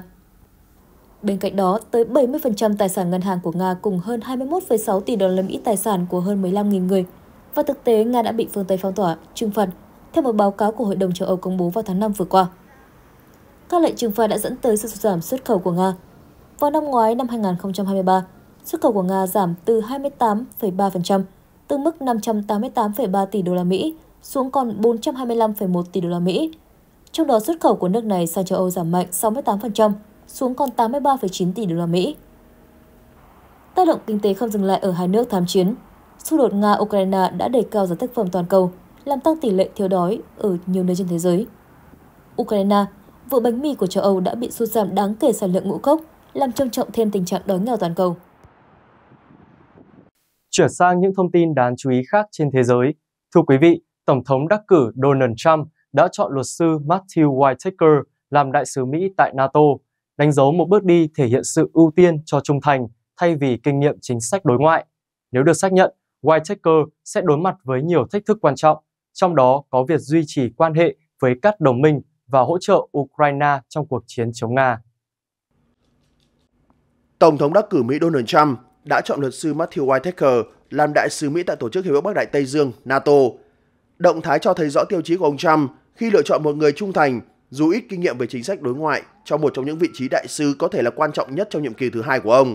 C: Bên cạnh đó, tới 70% tài sản ngân hàng của Nga cùng hơn 21,6 tỷ đô la Mỹ tài sản của hơn 15.000 người. Và thực tế, Nga đã bị phương Tây phong tỏa, trừng phạt, theo một báo cáo của Hội đồng châu Âu công bố vào tháng 5 vừa qua. Các lệnh trừng phạt đã dẫn tới sự sụt giảm xuất khẩu của Nga. Vào năm ngoái, năm 2023, xuất khẩu của Nga giảm từ 28,3%, từ mức 588,3 tỷ đô la Mỹ xuống còn 425,1 tỷ đô la Mỹ. Trong đó xuất khẩu của nước này sang châu Âu giảm mạnh 68%, xuống còn 83,9 tỷ đô la Mỹ. Tác động kinh tế không dừng lại ở hai nước tham chiến. Xung đột Nga-Ukraine đã đẩy cao giá thực phẩm toàn cầu, làm tăng tỷ lệ thiếu đói ở nhiều nơi trên thế giới. Ukraine, vựa bánh mì của châu Âu đã bị sụt giảm đáng kể sản lượng ngũ cốc, làm trầm trọng thêm tình trạng đói nghèo toàn cầu.
B: Chuyển sang những thông tin đáng chú ý khác trên thế giới. Thưa quý vị, Tổng thống đắc cử Donald Trump đã chọn luật sư Matthew Whitaker làm đại sứ Mỹ tại NATO, đánh dấu một bước đi thể hiện sự ưu tiên cho trung thành thay vì kinh nghiệm chính sách đối ngoại. Nếu được xác nhận, Whitaker sẽ đối mặt với nhiều thách thức quan trọng, trong đó có việc duy trì quan hệ với các đồng minh và hỗ trợ Ukraine trong cuộc chiến chống Nga.
A: Tổng thống đắc cử Mỹ Donald Trump đã chọn luật sư Matthew Whitehacker làm đại sứ Mỹ tại Tổ chức Hiệp ước Bắc Đại Tây Dương NATO. Động thái cho thấy rõ tiêu chí của ông Trump khi lựa chọn một người trung thành dù ít kinh nghiệm về chính sách đối ngoại cho một trong những vị trí đại sứ có thể là quan trọng nhất trong nhiệm kỳ thứ hai của ông.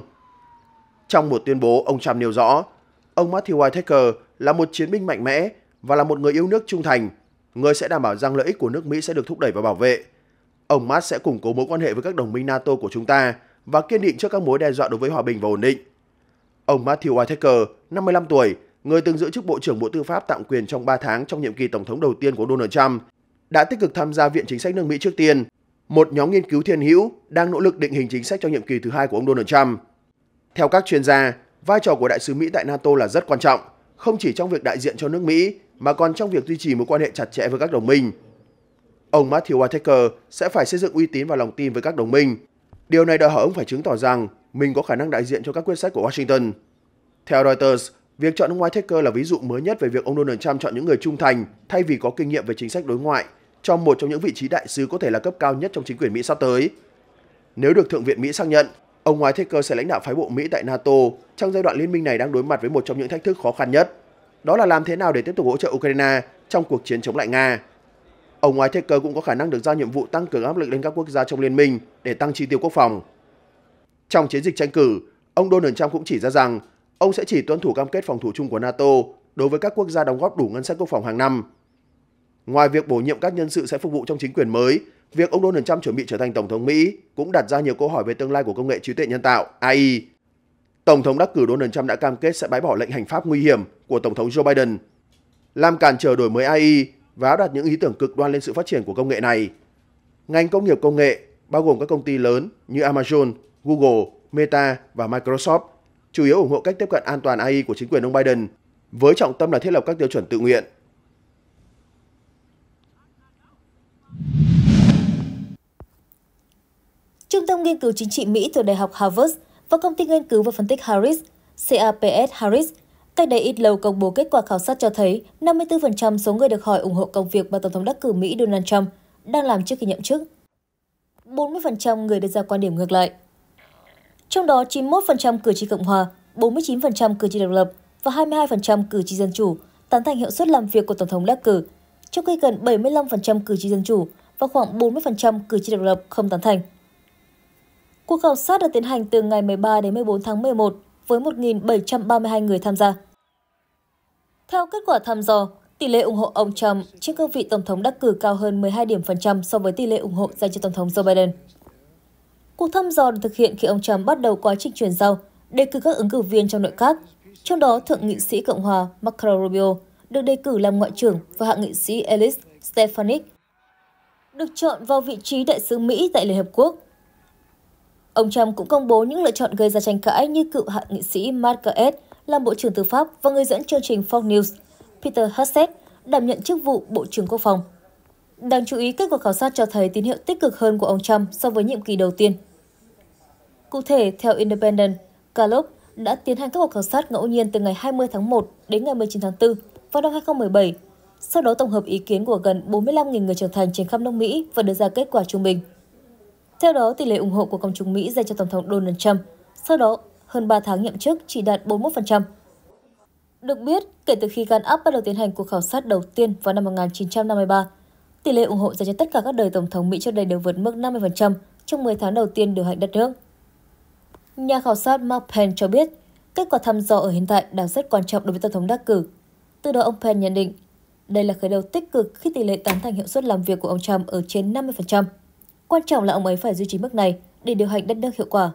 A: Trong một tuyên bố, ông Trump nêu rõ, ông Matthew Whitehacker là một chiến binh mạnh mẽ và là một người yêu nước trung thành, người sẽ đảm bảo rằng lợi ích của nước Mỹ sẽ được thúc đẩy và bảo vệ. Ông Matt sẽ củng cố mối quan hệ với các đồng minh NATO của chúng ta và kiên định trước các mối đe dọa đối với hòa bình và ổn định. Ông Matthew Whitaker, 55 tuổi, người từng giữ chức Bộ trưởng Bộ Tư pháp tạm quyền trong 3 tháng trong nhiệm kỳ Tổng thống đầu tiên của Donald Trump, đã tích cực tham gia Viện Chính sách nước Mỹ trước tiên, một nhóm nghiên cứu thiên hữu đang nỗ lực định hình chính sách cho nhiệm kỳ thứ hai của ông Donald Trump. Theo các chuyên gia, vai trò của đại sứ Mỹ tại NATO là rất quan trọng, không chỉ trong việc đại diện cho nước Mỹ mà còn trong việc duy trì mối quan hệ chặt chẽ với các đồng minh. Ông Matthew Whitaker sẽ phải xây dựng uy tín và lòng tin với các đồng minh. Điều này đòi hỏi ông phải chứng tỏ rằng mình có khả năng đại diện cho các quyết sách của Washington. Theo Reuters, việc chọn ông Whitaker là ví dụ mới nhất về việc ông Donald Trump chọn những người trung thành thay vì có kinh nghiệm về chính sách đối ngoại cho một trong những vị trí đại sứ có thể là cấp cao nhất trong chính quyền Mỹ sắp tới. Nếu được Thượng viện Mỹ xác nhận, ông Whitaker sẽ lãnh đạo phái bộ Mỹ tại NATO trong giai đoạn liên minh này đang đối mặt với một trong những thách thức khó khăn nhất. Đó là làm thế nào để tiếp tục hỗ trợ Ukraine trong cuộc chiến chống lại Nga. Ông Whitaker cũng có khả năng được giao nhiệm vụ tăng cường áp lực lên các quốc gia trong liên minh để tăng chi tiêu quốc phòng. Trong chiến dịch tranh cử, ông Donald Trump cũng chỉ ra rằng ông sẽ chỉ tuân thủ cam kết phòng thủ chung của NATO đối với các quốc gia đóng góp đủ ngân sách quốc phòng hàng năm. Ngoài việc bổ nhiệm các nhân sự sẽ phục vụ trong chính quyền mới, việc ông Donald Trump chuẩn bị trở thành tổng thống Mỹ cũng đặt ra nhiều câu hỏi về tương lai của công nghệ trí tuệ nhân tạo AI. Tổng thống đắc cử Donald Trump đã cam kết sẽ bãi bỏ lệnh hành pháp nguy hiểm của tổng thống Joe Biden, làm cản trở đổi mới AI và áp đặt những ý tưởng cực đoan lên sự phát triển của công nghệ này. Ngành công nghiệp công nghệ bao gồm các công ty lớn như Amazon, Google, Meta và Microsoft, chủ yếu ủng hộ cách tiếp cận an toàn AI của chính quyền ông Biden, với trọng tâm là thiết lập các tiêu chuẩn tự nguyện.
C: Trung tâm Nghiên cứu Chính trị Mỹ thuộc Đại học Harvard và Công ty Nghiên cứu và Phân tích Harris, CAPS Harris, cách đây ít lâu công bố kết quả khảo sát cho thấy 54% số người được hỏi ủng hộ công việc mà Tổng thống đắc cử Mỹ Donald Trump đang làm trước khi nhậm chức. 40% người đưa ra quan điểm ngược lại trong đó 91% cử tri Cộng hòa, 49% cử tri độc lập và 22% cử tri dân chủ tán thành hiệu suất làm việc của Tổng thống đắc cử, trong khi gần 75% cử tri dân chủ và khoảng 40% cử tri độc lập không tán thành. Cuộc khảo sát được tiến hành từ ngày 13 đến 14 tháng 11 với 1.732 người tham gia. Theo kết quả thăm dò, tỷ lệ ủng hộ ông Trump trên cương vị tổng thống đắc cử cao hơn 12 điểm phần trăm so với tỷ lệ ủng hộ dành cho tổng thống Joe Biden. Cuộc thăm dò được thực hiện khi ông Trump bắt đầu quá trình chuyển giao, đề cử các ứng cử viên trong nội các, trong đó Thượng nghị sĩ Cộng hòa Marco Rubio được đề cử làm ngoại trưởng và hạ nghị sĩ Elise Stefanik được chọn vào vị trí đại sứ Mỹ tại Liên Hợp Quốc. Ông Trump cũng công bố những lựa chọn gây ra tranh cãi như cựu hạ nghị sĩ Mark Gaetz làm Bộ trưởng Tư pháp và người dẫn chương trình Fox News, Peter Hassett đảm nhận chức vụ Bộ trưởng Quốc phòng. Đáng chú ý, kết quả khảo sát cho thấy tín hiệu tích cực hơn của ông Trump so với nhiệm kỳ đầu tiên Cụ thể, theo Independent, Gallup đã tiến hành các cuộc khảo sát ngẫu nhiên từ ngày 20 tháng 1 đến ngày 19 tháng 4 vào năm 2017, sau đó tổng hợp ý kiến của gần 45.000 người trưởng thành trên khắp nước Mỹ và đưa ra kết quả trung bình. Theo đó, tỷ lệ ủng hộ của công chúng Mỹ dành cho Tổng thống Donald Trump sau đó hơn 3 tháng nhậm chức chỉ đạt 41%. Được biết, kể từ khi Gallup bắt đầu tiến hành cuộc khảo sát đầu tiên vào năm 1953, tỷ lệ ủng hộ dành cho tất cả các đời Tổng thống Mỹ trước đây đều vượt mức 50% trong 10 tháng đầu tiên điều hành đất nước. Nhà khảo sát Mark Penn cho biết, kết quả thăm dò ở hiện tại đang rất quan trọng đối với tổng thống đắc cử. Từ đó ông Penn nhận định, đây là khởi đầu tích cực khi tỷ lệ tán thành hiệu suất làm việc của ông Trump ở trên 50%. Quan trọng là ông ấy phải duy trì mức này để điều hành đất nước hiệu quả.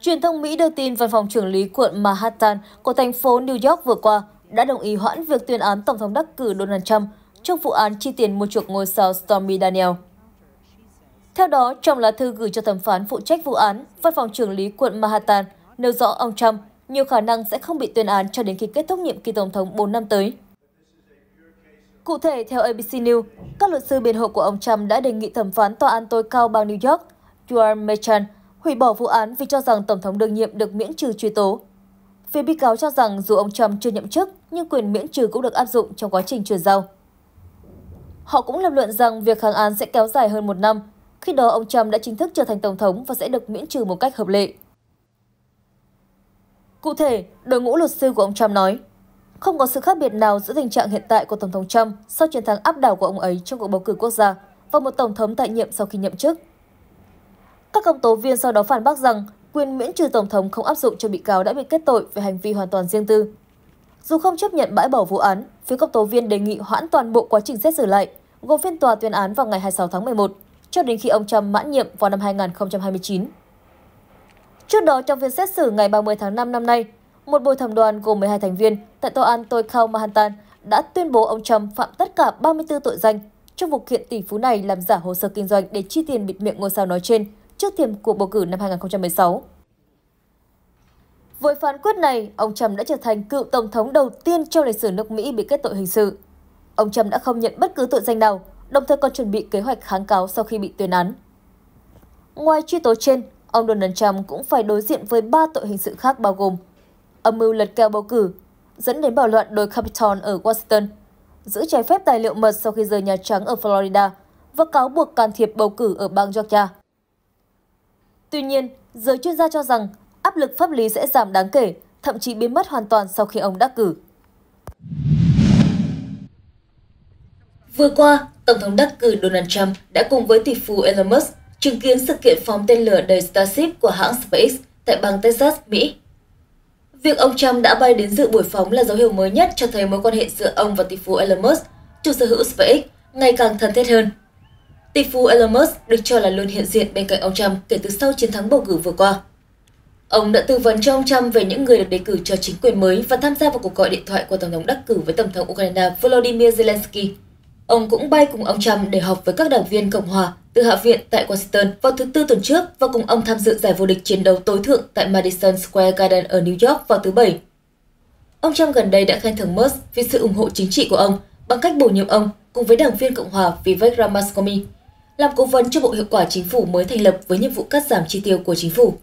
C: Truyền thông Mỹ đưa tin văn phòng trưởng lý quận Manhattan của thành phố New York vừa qua đã đồng ý hoãn việc tuyên án Tổng thống đắc cử Donald Trump trong vụ án chi tiền mua chuộc ngôi sao Stormy Daniels. Theo đó, trong lá thư gửi cho thẩm phán phụ trách vụ án, văn phòng trưởng lý quận Manhattan nêu rõ ông Trump nhiều khả năng sẽ không bị tuyên án cho đến khi kết thúc nhiệm kỳ tổng thống 4 năm tới. Cụ thể, theo ABC News, các luật sư biện hộ của ông Trump đã đề nghị thẩm phán tòa án tối cao bang New York, Juan Merchan, hủy bỏ vụ án vì cho rằng tổng thống đương nhiệm được miễn trừ truy tố. Phía bị cáo cho rằng dù ông Trump chưa nhậm chức, nhưng quyền miễn trừ cũng được áp dụng trong quá trình chuyển giao. Họ cũng lập luận rằng việc kháng án sẽ kéo dài hơn một năm khi đó ông Trump đã chính thức trở thành Tổng thống và sẽ được miễn trừ một cách hợp lệ. Cụ thể, đội ngũ luật sư của ông Trump nói, không có sự khác biệt nào giữa tình trạng hiện tại của Tổng thống Trump sau chiến thắng áp đảo của ông ấy trong cuộc bầu cử quốc gia và một Tổng thống tại nhiệm sau khi nhậm chức. Các công tố viên sau đó phản bác rằng quyền miễn trừ Tổng thống không áp dụng cho bị cáo đã bị kết tội về hành vi hoàn toàn riêng tư. Dù không chấp nhận bãi bỏ vụ án, phía công tố viên đề nghị hoãn toàn bộ quá trình xét xử lại, gồm phiên tòa tuyên án vào ngày 26 tháng 11 cho đến khi ông Trump mãn nhiệm vào năm 2029. Trước đó, trong phiên xét xử ngày 30 tháng 5 năm nay, một bồi thẩm đoàn gồm 12 thành viên tại tòa án tối cao Manhattan đã tuyên bố ông Trump phạm tất cả 34 tội danh trong vụ kiện tỷ phú này làm giả hồ sơ kinh doanh để chi tiền bịt miệng ngôi sao nói trên trước thềm cuộc bầu cử năm 2016. Với phán quyết này, ông Trump đã trở thành cựu tổng thống đầu tiên trong lịch sử nước Mỹ bị kết tội hình sự. Ông Trump đã không nhận bất cứ tội danh nào, đồng thời còn chuẩn bị kế hoạch kháng cáo sau khi bị tuyên án. Ngoài truy tố trên, ông Donald Trump cũng phải đối diện với ba tội hình sự khác bao gồm âm mưu lật kèo bầu cử, dẫn đến bạo loạn đồi Capitol ở Washington, giữ trái phép tài liệu mật sau khi rời Nhà Trắng ở Florida và cáo buộc can thiệp bầu cử ở bang Georgia. Tuy nhiên, giới chuyên gia cho rằng áp lực pháp lý sẽ giảm đáng kể, thậm chí biến mất hoàn toàn sau khi ông đắc cử. Vừa qua, Tổng thống đắc cử Donald Trump đã cùng với tỷ phú Elon Musk chứng kiến sự kiện phóng tên lửa đầy Starship của hãng SpaceX tại bang Texas, Mỹ. Việc ông Trump đã bay đến dự buổi phóng là dấu hiệu mới nhất cho thấy mối quan hệ giữa ông và tỷ phú Elon Musk, chủ sở hữu SpaceX, ngày càng thân thiết hơn. Tỷ phú Elon Musk được cho là luôn hiện diện bên cạnh ông Trump kể từ sau chiến thắng bầu cử vừa qua. Ông đã tư vấn cho ông Trump về những người được đề cử cho chính quyền mới và tham gia vào cuộc gọi điện thoại của Tổng thống đắc cử với Tổng thống Ukraine Volodymyr Zelensky Ông cũng bay cùng ông Trump để họp với các đảng viên Cộng hòa từ Hạ viện tại Washington vào thứ Tư tuần trước và cùng ông tham dự giải vô địch chiến đấu tối thượng tại Madison Square Garden ở New York vào thứ Bảy. Ông Trump gần đây đã khen thưởng Musk vì sự ủng hộ chính trị của ông bằng cách bổ nhiệm ông cùng với đảng viên Cộng hòa Vivek Ramaswamy làm cố vấn cho Bộ Hiệu quả Chính phủ mới thành lập với nhiệm vụ cắt giảm chi tiêu của chính phủ.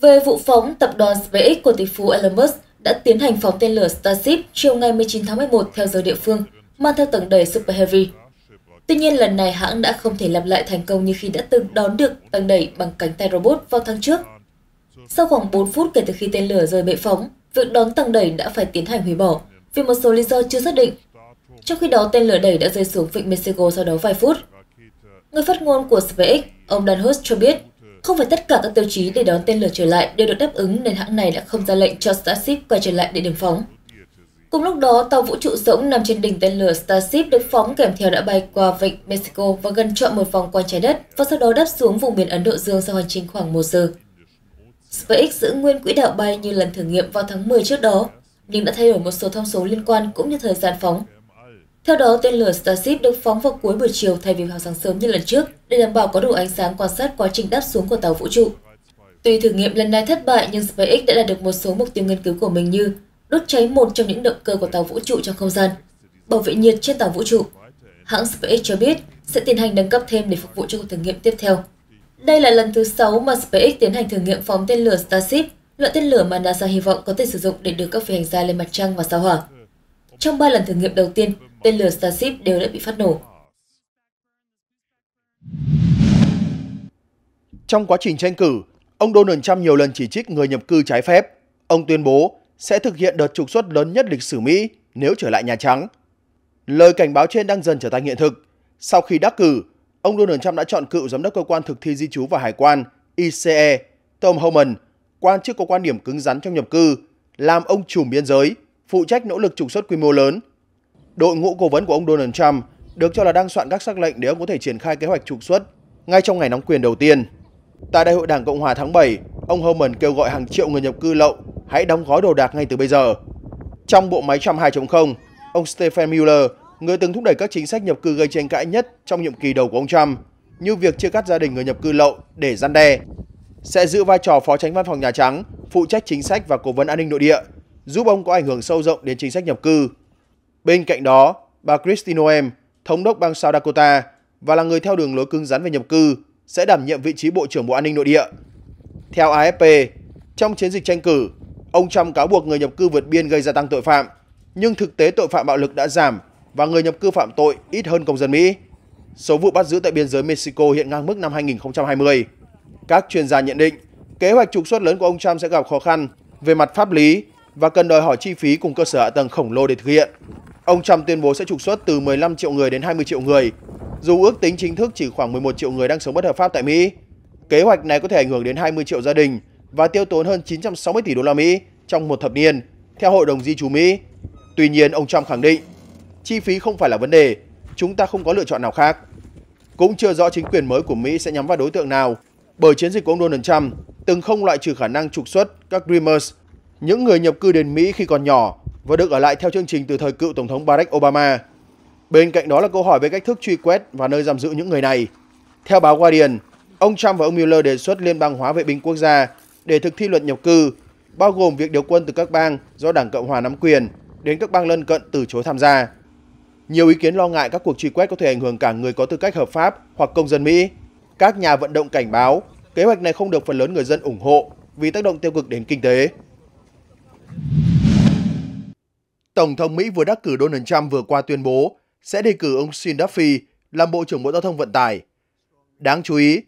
C: Về vụ phóng, tập đoàn SpaceX của tỷ phú Elon Musk đã tiến hành phóng tên lửa Starship chiều ngày 19 tháng 11 theo giờ địa phương mang theo tầng đầy Super Heavy. Tuy nhiên lần này hãng đã không thể lặp lại thành công như khi đã từng đón được tầng đẩy bằng cánh tay robot vào tháng trước. Sau khoảng 4 phút kể từ khi tên lửa rời bệ phóng, việc đón tầng đẩy đã phải tiến hành hủy bỏ vì một số lý do chưa xác định. Trong khi đó, tên lửa đẩy đã rơi xuống vịnh Mexico sau đó vài phút. Người phát ngôn của SpaceX, ông Dan Hurst cho biết, không phải tất cả các tiêu chí để đón tên lửa trở lại đều được đáp ứng nên hãng này đã không ra lệnh cho Starship quay trở lại để điểm phóng. Cùng lúc đó, tàu vũ trụ rỗng nằm trên đỉnh tên lửa Starship được phóng kèm theo đã bay qua vịnh Mexico và gần trọn một vòng quanh trái đất và sau đó đáp xuống vùng biển Ấn Độ Dương sau hành trình khoảng 1 giờ. SpaceX giữ nguyên quỹ đạo bay như lần thử nghiệm vào tháng 10 trước đó, nhưng đã thay đổi một số thông số liên quan cũng như thời gian phóng. Theo đó, tên lửa Starship được phóng vào cuối buổi chiều thay vì vào sáng sớm như lần trước để đảm bảo có đủ ánh sáng quan sát quá trình đáp xuống của tàu vũ trụ. Tuy thử nghiệm lần này thất bại nhưng SpaceX đã đạt được một số mục tiêu nghiên cứu của mình như đốt cháy một trong những động cơ của tàu vũ trụ trong không gian, bảo vệ nhiệt trên tàu vũ trụ. Hãng SpaceX cho biết sẽ tiến hành nâng cấp thêm để phục vụ cho cuộc thử nghiệm tiếp theo. Đây là lần thứ 6 mà SpaceX tiến hành thử nghiệm phóng tên lửa Starship, loại tên lửa mà NASA hy vọng có thể sử dụng để đưa các phi hành gia lên mặt trăng và sao hỏa. Trong 3 lần thử nghiệm đầu tiên, tên lửa Starship đều đã bị phát nổ.
A: Trong quá trình tranh cử, ông Donald Trump nhiều lần chỉ trích người nhập cư trái phép. Ông tuyên bố sẽ thực hiện đợt trục xuất lớn nhất lịch sử Mỹ nếu trở lại Nhà Trắng. Lời cảnh báo trên đang dần trở thành hiện thực. Sau khi đắc cử, ông Donald Trump đã chọn cựu giám đốc cơ quan thực thi di trú và hải quan ICE Tom Homan, quan chức có quan điểm cứng rắn trong nhập cư, làm ông trùm biên giới, phụ trách nỗ lực trục xuất quy mô lớn. Đội ngũ cố vấn của ông Donald Trump được cho là đang soạn các sắc lệnh để ông có thể triển khai kế hoạch trục xuất ngay trong ngày nắm quyền đầu tiên. Tại Đại hội Đảng Cộng hòa tháng 7, ông Homan kêu gọi hàng triệu người nhập cư lậu hãy đóng gói đồ đạc ngay từ bây giờ. Trong bộ máy Trump 2.0, ông Stephen Miller, người từng thúc đẩy các chính sách nhập cư gây tranh cãi nhất trong nhiệm kỳ đầu của ông Trump, như việc chia cắt gia đình người nhập cư lậu để gian đe, sẽ giữ vai trò phó tránh văn phòng Nhà Trắng, phụ trách chính sách và cố vấn an ninh nội địa, giúp ông có ảnh hưởng sâu rộng đến chính sách nhập cư. Bên cạnh đó, bà Christine Noem, thống đốc bang South Dakota và là người theo đường lối cứng rắn về nhập cư, sẽ đảm nhiệm vị trí Bộ trưởng Bộ An ninh Nội địa. Theo AFP, trong chiến dịch tranh cử, ông Trump cáo buộc người nhập cư vượt biên gây gia tăng tội phạm, nhưng thực tế tội phạm bạo lực đã giảm và người nhập cư phạm tội ít hơn công dân Mỹ. Số vụ bắt giữ tại biên giới Mexico hiện ngang mức năm 2020. Các chuyên gia nhận định, kế hoạch trục xuất lớn của ông Trump sẽ gặp khó khăn về mặt pháp lý và cần đòi hỏi chi phí cùng cơ sở hạ tầng khổng lồ để thực hiện. Ông Trump tuyên bố sẽ trục xuất từ 15 triệu người đến 20 triệu người, dù ước tính chính thức chỉ khoảng 11 triệu người đang sống bất hợp pháp tại Mỹ. Kế hoạch này có thể ảnh hưởng đến 20 triệu gia đình và tiêu tốn hơn 960 tỷ đô la Mỹ trong một thập niên, theo Hội đồng Di trú Mỹ. Tuy nhiên, ông Trump khẳng định, chi phí không phải là vấn đề, chúng ta không có lựa chọn nào khác. Cũng chưa rõ chính quyền mới của Mỹ sẽ nhắm vào đối tượng nào, bởi chiến dịch của ông Donald Trump từng không loại trừ khả năng trục xuất các Dreamers, những người nhập cư đến Mỹ khi còn nhỏ và được ở lại theo chương trình từ thời cựu Tổng thống Barack Obama. Bên cạnh đó là câu hỏi về cách thức truy quét và nơi giam giữ những người này. Theo báo Guardian, Ông Trump và ông Mueller đề xuất liên bang hóa vệ binh quốc gia để thực thi luật nhập cư, bao gồm việc điều quân từ các bang do Đảng Cộng hòa nắm quyền đến các bang lân cận từ chối tham gia. Nhiều ý kiến lo ngại các cuộc truy quét có thể ảnh hưởng cả người có tư cách hợp pháp hoặc công dân Mỹ. Các nhà vận động cảnh báo kế hoạch này không được phần lớn người dân ủng hộ vì tác động tiêu cực đến kinh tế. Tổng thống Mỹ vừa đắc cử Donald Trump vừa qua tuyên bố sẽ đề cử ông Sean Duffy làm Bộ trưởng Bộ Giao thông Vận tải. Đáng chú ý,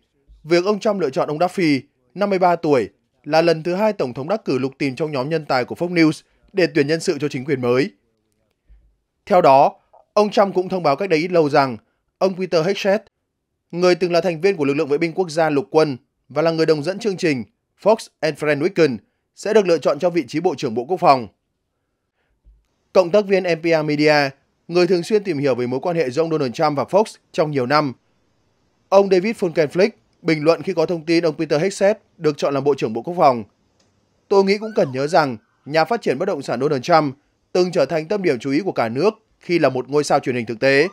A: Việc ông Trump lựa chọn ông Duffy, 53 tuổi, là lần thứ hai Tổng thống đắc cử lục tìm trong nhóm nhân tài của Fox News để tuyển nhân sự cho chính quyền mới. Theo đó, ông Trump cũng thông báo cách đây ít lâu rằng ông Peter Hegseth, người từng là thành viên của lực lượng vệ binh quốc gia lục quân và là người đồng dẫn chương trình Fox and Friends, Weekend, sẽ được lựa chọn cho vị trí Bộ trưởng Bộ Quốc phòng. Cộng tác viên NPR Media, người thường xuyên tìm hiểu về mối quan hệ giữa ông Donald Trump và Fox trong nhiều năm, ông David Funkenflick Bình luận khi có thông tin ông Peter Hegseth được chọn làm Bộ trưởng Bộ Quốc phòng. Tôi nghĩ cũng cần nhớ rằng nhà phát triển bất động sản Donald Trump từng trở thành tâm điểm chú ý của cả nước khi là một ngôi sao truyền hình thực tế.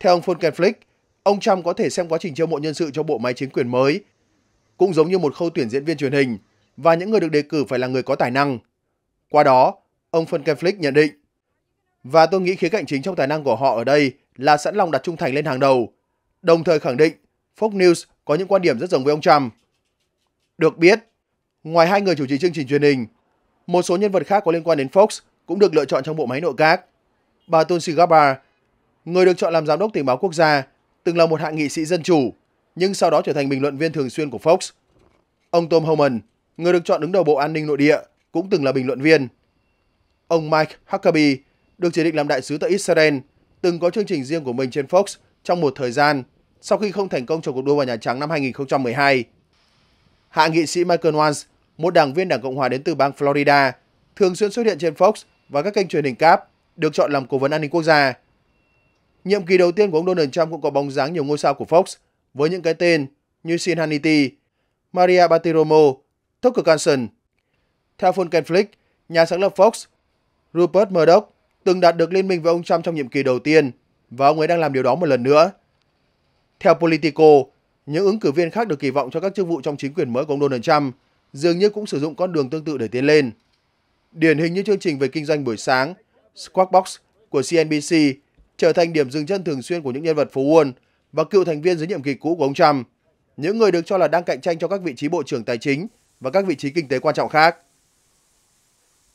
A: Theo ông Folkenflick, ông Trump có thể xem quá trình chiêu mộ nhân sự cho bộ máy chính quyền mới, cũng giống như một khâu tuyển diễn viên truyền hình và những người được đề cử phải là người có tài năng. Qua đó, ông Folkenflick nhận định, và tôi nghĩ khía cạnh chính trong tài năng của họ ở đây là sẵn lòng đặt trung thành lên hàng đầu, đồng thời khẳng định Fox News có những quan điểm rất giống với ông Trump. Được biết, ngoài hai người chủ trì chương trình truyền hình, một số nhân vật khác có liên quan đến Fox cũng được lựa chọn trong bộ máy nội các. Bà Tulsi Gabbard, người được chọn làm giám đốc tình báo quốc gia, từng là một hạ nghị sĩ dân chủ, nhưng sau đó trở thành bình luận viên thường xuyên của Fox. Ông Tom Homan, người được chọn đứng đầu Bộ An ninh Nội địa, cũng từng là bình luận viên. Ông Mike Huckabee, được chỉ định làm đại sứ tại Israel, từng có chương trình riêng của mình trên Fox trong một thời gian sau khi không thành công trong cuộc đua vào Nhà Trắng năm 2012. Hạ nghị sĩ Michael Walz, một đảng viên Đảng Cộng hòa đến từ bang Florida, thường xuyên xuất hiện trên Fox và các kênh truyền hình cáp, được chọn làm cố vấn an ninh quốc gia. Nhiệm kỳ đầu tiên của ông Donald Trump cũng có bóng dáng nhiều ngôi sao của Fox với những cái tên như Sean Hannity, Maria Bartiromo, Tucker Carlson. Theo Fulken Flick, nhà sáng lập Fox, Rupert Murdoch từng đạt được liên minh với ông Trump trong nhiệm kỳ đầu tiên và ông ấy đang làm điều đó một lần nữa. Theo Politico, những ứng cử viên khác được kỳ vọng cho các chức vụ trong chính quyền mới của ông Donald Trump dường như cũng sử dụng con đường tương tự để tiến lên. Điển hình như chương trình về kinh doanh buổi sáng, Squawk Box của CNBC trở thành điểm dừng chân thường xuyên của những nhân vật phú Wall và cựu thành viên dưới nhiệm kỳ cũ của ông Trump, những người được cho là đang cạnh tranh cho các vị trí bộ trưởng tài chính và các vị trí kinh tế quan trọng khác.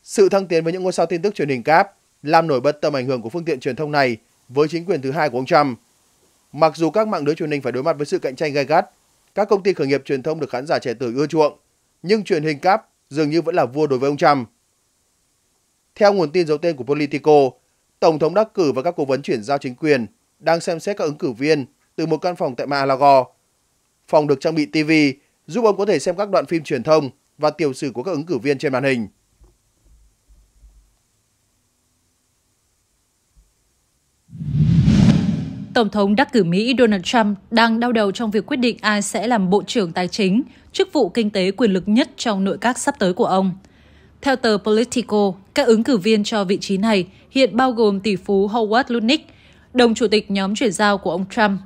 A: Sự thăng tiến với những ngôi sao tin tức truyền hình cáp làm nổi bật tầm ảnh hưởng của phương tiện truyền thông này với chính quyền thứ hai của ông Trump Mặc dù các mạng lưới truyền hình phải đối mặt với sự cạnh tranh gay gắt, các công ty khởi nghiệp truyền thông được khán giả trẻ tuổi ưa chuộng, nhưng truyền hình cáp dường như vẫn là vua đối với ông Trump. Theo nguồn tin giấu tên của Politico, Tổng thống đắc cử và các cố vấn chuyển giao chính quyền đang xem xét các ứng cử viên từ một căn phòng tại Mar-a-Lago. Phòng được trang bị TV giúp ông có thể xem các đoạn phim truyền thông và tiểu sử của các ứng cử viên trên màn hình.
D: Tổng thống đắc cử Mỹ Donald Trump đang đau đầu trong việc quyết định ai sẽ làm Bộ trưởng Tài chính, chức vụ kinh tế quyền lực nhất trong nội các sắp tới của ông. Theo tờ Politico, các ứng cử viên cho vị trí này hiện bao gồm tỷ phú Howard Lutnick, đồng chủ tịch nhóm chuyển giao của ông Trump,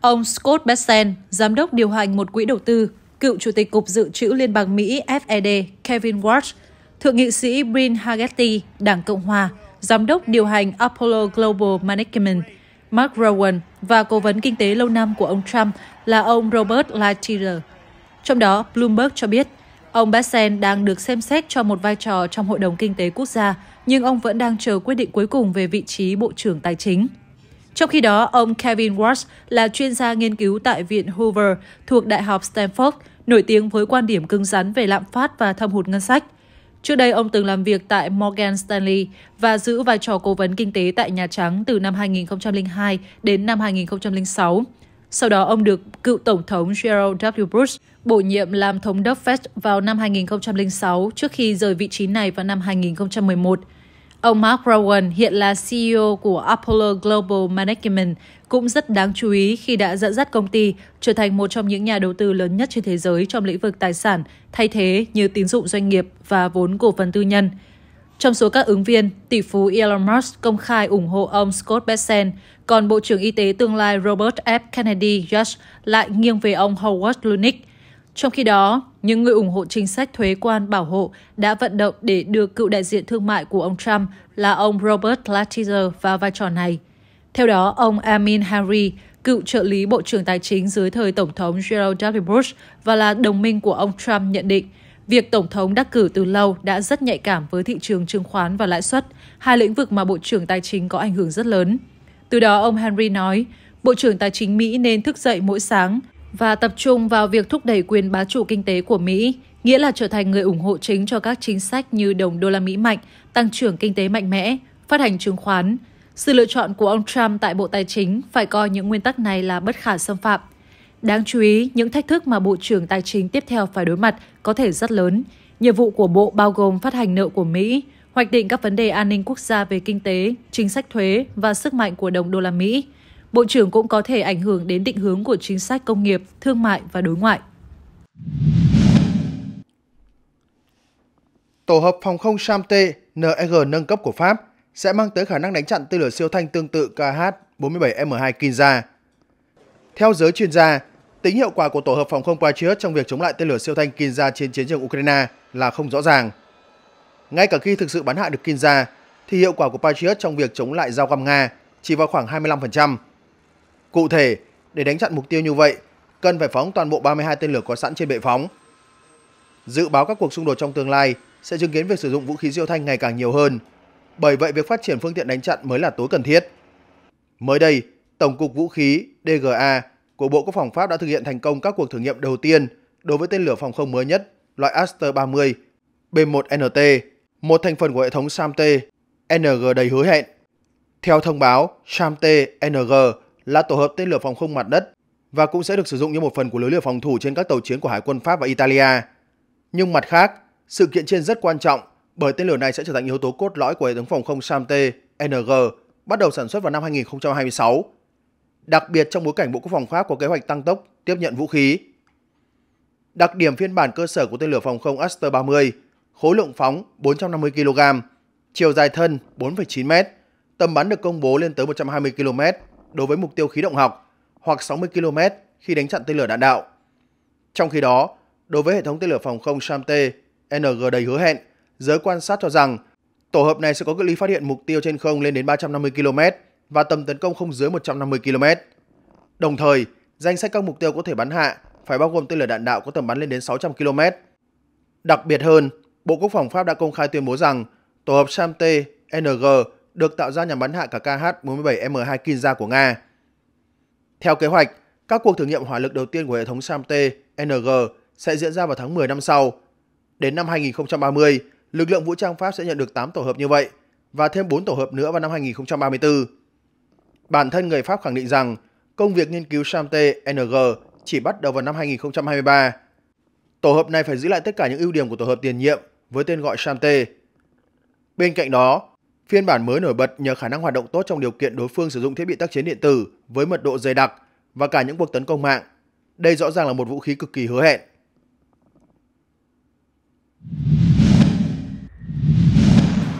D: ông Scott Bessent, giám đốc điều hành một quỹ đầu tư, cựu chủ tịch Cục Dự trữ Liên bang Mỹ FED Kevin Warsh, thượng nghị sĩ Brin Hagerty, Đảng Cộng Hòa, giám đốc điều hành Apollo Global Management – Mark Rowan và cố vấn kinh tế lâu năm của ông Trump là ông Robert Lighthizer. Trong đó, Bloomberg cho biết, ông Bassen đang được xem xét cho một vai trò trong Hội đồng Kinh tế Quốc gia, nhưng ông vẫn đang chờ quyết định cuối cùng về vị trí Bộ trưởng Tài chính. Trong khi đó, ông Kevin Walsh là chuyên gia nghiên cứu tại Viện Hoover thuộc Đại học Stanford, nổi tiếng với quan điểm cứng rắn về lạm phát và thâm hụt ngân sách – Trước đây, ông từng làm việc tại Morgan Stanley và giữ vai trò cố vấn kinh tế tại Nhà Trắng từ năm 2002 đến năm 2006. Sau đó, ông được cựu Tổng thống Gerald W. Bush bổ nhiệm làm thống đốc Fed vào năm 2006 trước khi rời vị trí này vào năm 2011. Ông Mark Rowan hiện là CEO của Apollo Global Management, cũng rất đáng chú ý khi đã dẫn dắt công ty trở thành một trong những nhà đầu tư lớn nhất trên thế giới trong lĩnh vực tài sản, thay thế như tín dụng doanh nghiệp và vốn cổ phần tư nhân. Trong số các ứng viên, tỷ phú Elon Musk công khai ủng hộ ông Scott Bessent, còn Bộ trưởng Y tế tương lai Robert F. Kennedy Jr. lại nghiêng về ông Howard Lunick. Trong khi đó, những người ủng hộ chính sách thuế quan bảo hộ đã vận động để đưa cựu đại diện thương mại của ông Trump là ông Robert Lighthizer vào vai trò này – theo đó, ông Amin Hari, cựu trợ lý Bộ trưởng Tài chính dưới thời Tổng thống Gerald W. Bush và là đồng minh của ông Trump nhận định, việc Tổng thống đắc cử từ lâu đã rất nhạy cảm với thị trường chứng khoán và lãi suất, hai lĩnh vực mà Bộ trưởng Tài chính có ảnh hưởng rất lớn. Từ đó, ông Henry nói, Bộ trưởng Tài chính Mỹ nên thức dậy mỗi sáng và tập trung vào việc thúc đẩy quyền bá chủ kinh tế của Mỹ, nghĩa là trở thành người ủng hộ chính cho các chính sách như đồng đô la Mỹ mạnh, tăng trưởng kinh tế mạnh mẽ, phát hành chứng khoán, sự lựa chọn của ông Trump tại Bộ Tài chính phải coi những nguyên tắc này là bất khả xâm phạm. Đáng chú ý, những thách thức mà Bộ trưởng Tài chính tiếp theo phải đối mặt có thể rất lớn. Nhiệm vụ của Bộ bao gồm phát hành nợ của Mỹ, hoạch định các vấn đề an ninh quốc gia về kinh tế, chính sách thuế và sức mạnh của đồng đô la Mỹ. Bộ trưởng cũng có thể ảnh hưởng đến định hướng của chính sách công nghiệp, thương mại và đối ngoại.
A: Tổ hợp phòng không Samte NR e nâng cấp của Pháp sẽ mang tới khả năng đánh chặn tên lửa siêu thanh tương tự KH-47M2 Kinza. Theo giới chuyên gia, tính hiệu quả của tổ hợp phòng không Patriot trong việc chống lại tên lửa siêu thanh Kinza trên chiến trường Ukraine là không rõ ràng. Ngay cả khi thực sự bắn hạ được Kinza, thì hiệu quả của Patriot trong việc chống lại dao găm Nga chỉ vào khoảng 25%. Cụ thể, để đánh chặn mục tiêu như vậy, cần phải phóng toàn bộ 32 tên lửa có sẵn trên bệ phóng. Dự báo các cuộc xung đột trong tương lai sẽ chứng kiến việc sử dụng vũ khí siêu thanh ngày càng nhiều hơn bởi vậy việc phát triển phương tiện đánh chặn mới là tối cần thiết. Mới đây, Tổng cục Vũ khí DGA của Bộ Quốc phòng Pháp đã thực hiện thành công các cuộc thử nghiệm đầu tiên đối với tên lửa phòng không mới nhất loại Aster 30 B1NT, một thành phần của hệ thống SAMT NG đầy hứa hẹn. Theo thông báo, SAMT NG là tổ hợp tên lửa phòng không mặt đất và cũng sẽ được sử dụng như một phần của lưới lửa phòng thủ trên các tàu chiến của Hải quân Pháp và Italia. Nhưng mặt khác, sự kiện trên rất quan trọng bởi tên lửa này sẽ trở thành yếu tố cốt lõi của hệ thống phòng không SAMT NG bắt đầu sản xuất vào năm 2026. Đặc biệt trong bối cảnh Bộ Quốc phòng Pháp có kế hoạch tăng tốc tiếp nhận vũ khí. Đặc điểm phiên bản cơ sở của tên lửa phòng không Aster 30, khối lượng phóng 450 kg, chiều dài thân 4,9 m, tầm bắn được công bố lên tới 120 km đối với mục tiêu khí động học hoặc 60 km khi đánh chặn tên lửa đạn đạo. Trong khi đó, đối với hệ thống tên lửa phòng không SAMT, NG đầy hứa hẹn giới quan sát cho rằng tổ hợp này sẽ có cự ly phát hiện mục tiêu trên không lên đến 350 km và tầm tấn công không dưới 150 km. Đồng thời, danh sách các mục tiêu có thể bắn hạ phải bao gồm tên lửa đạn đạo có tầm bắn lên đến 600 km. Đặc biệt hơn, Bộ Quốc phòng Pháp đã công khai tuyên bố rằng tổ hợp SAMT NG được tạo ra nhằm bắn hạ cả KH-47M2 Kinza của Nga. Theo kế hoạch, các cuộc thử nghiệm hỏa lực đầu tiên của hệ thống SAMT NG sẽ diễn ra vào tháng 10 năm sau. Đến năm 2030, lực lượng vũ trang Pháp sẽ nhận được 8 tổ hợp như vậy và thêm 4 tổ hợp nữa vào năm 2034. Bản thân người Pháp khẳng định rằng công việc nghiên cứu Samte NG chỉ bắt đầu vào năm 2023. Tổ hợp này phải giữ lại tất cả những ưu điểm của tổ hợp tiền nhiệm với tên gọi Samte. Bên cạnh đó, phiên bản mới nổi bật nhờ khả năng hoạt động tốt trong điều kiện đối phương sử dụng thiết bị tác chiến điện tử với mật độ dày đặc và cả những cuộc tấn công mạng. Đây rõ ràng là một vũ khí cực kỳ hứa hẹn.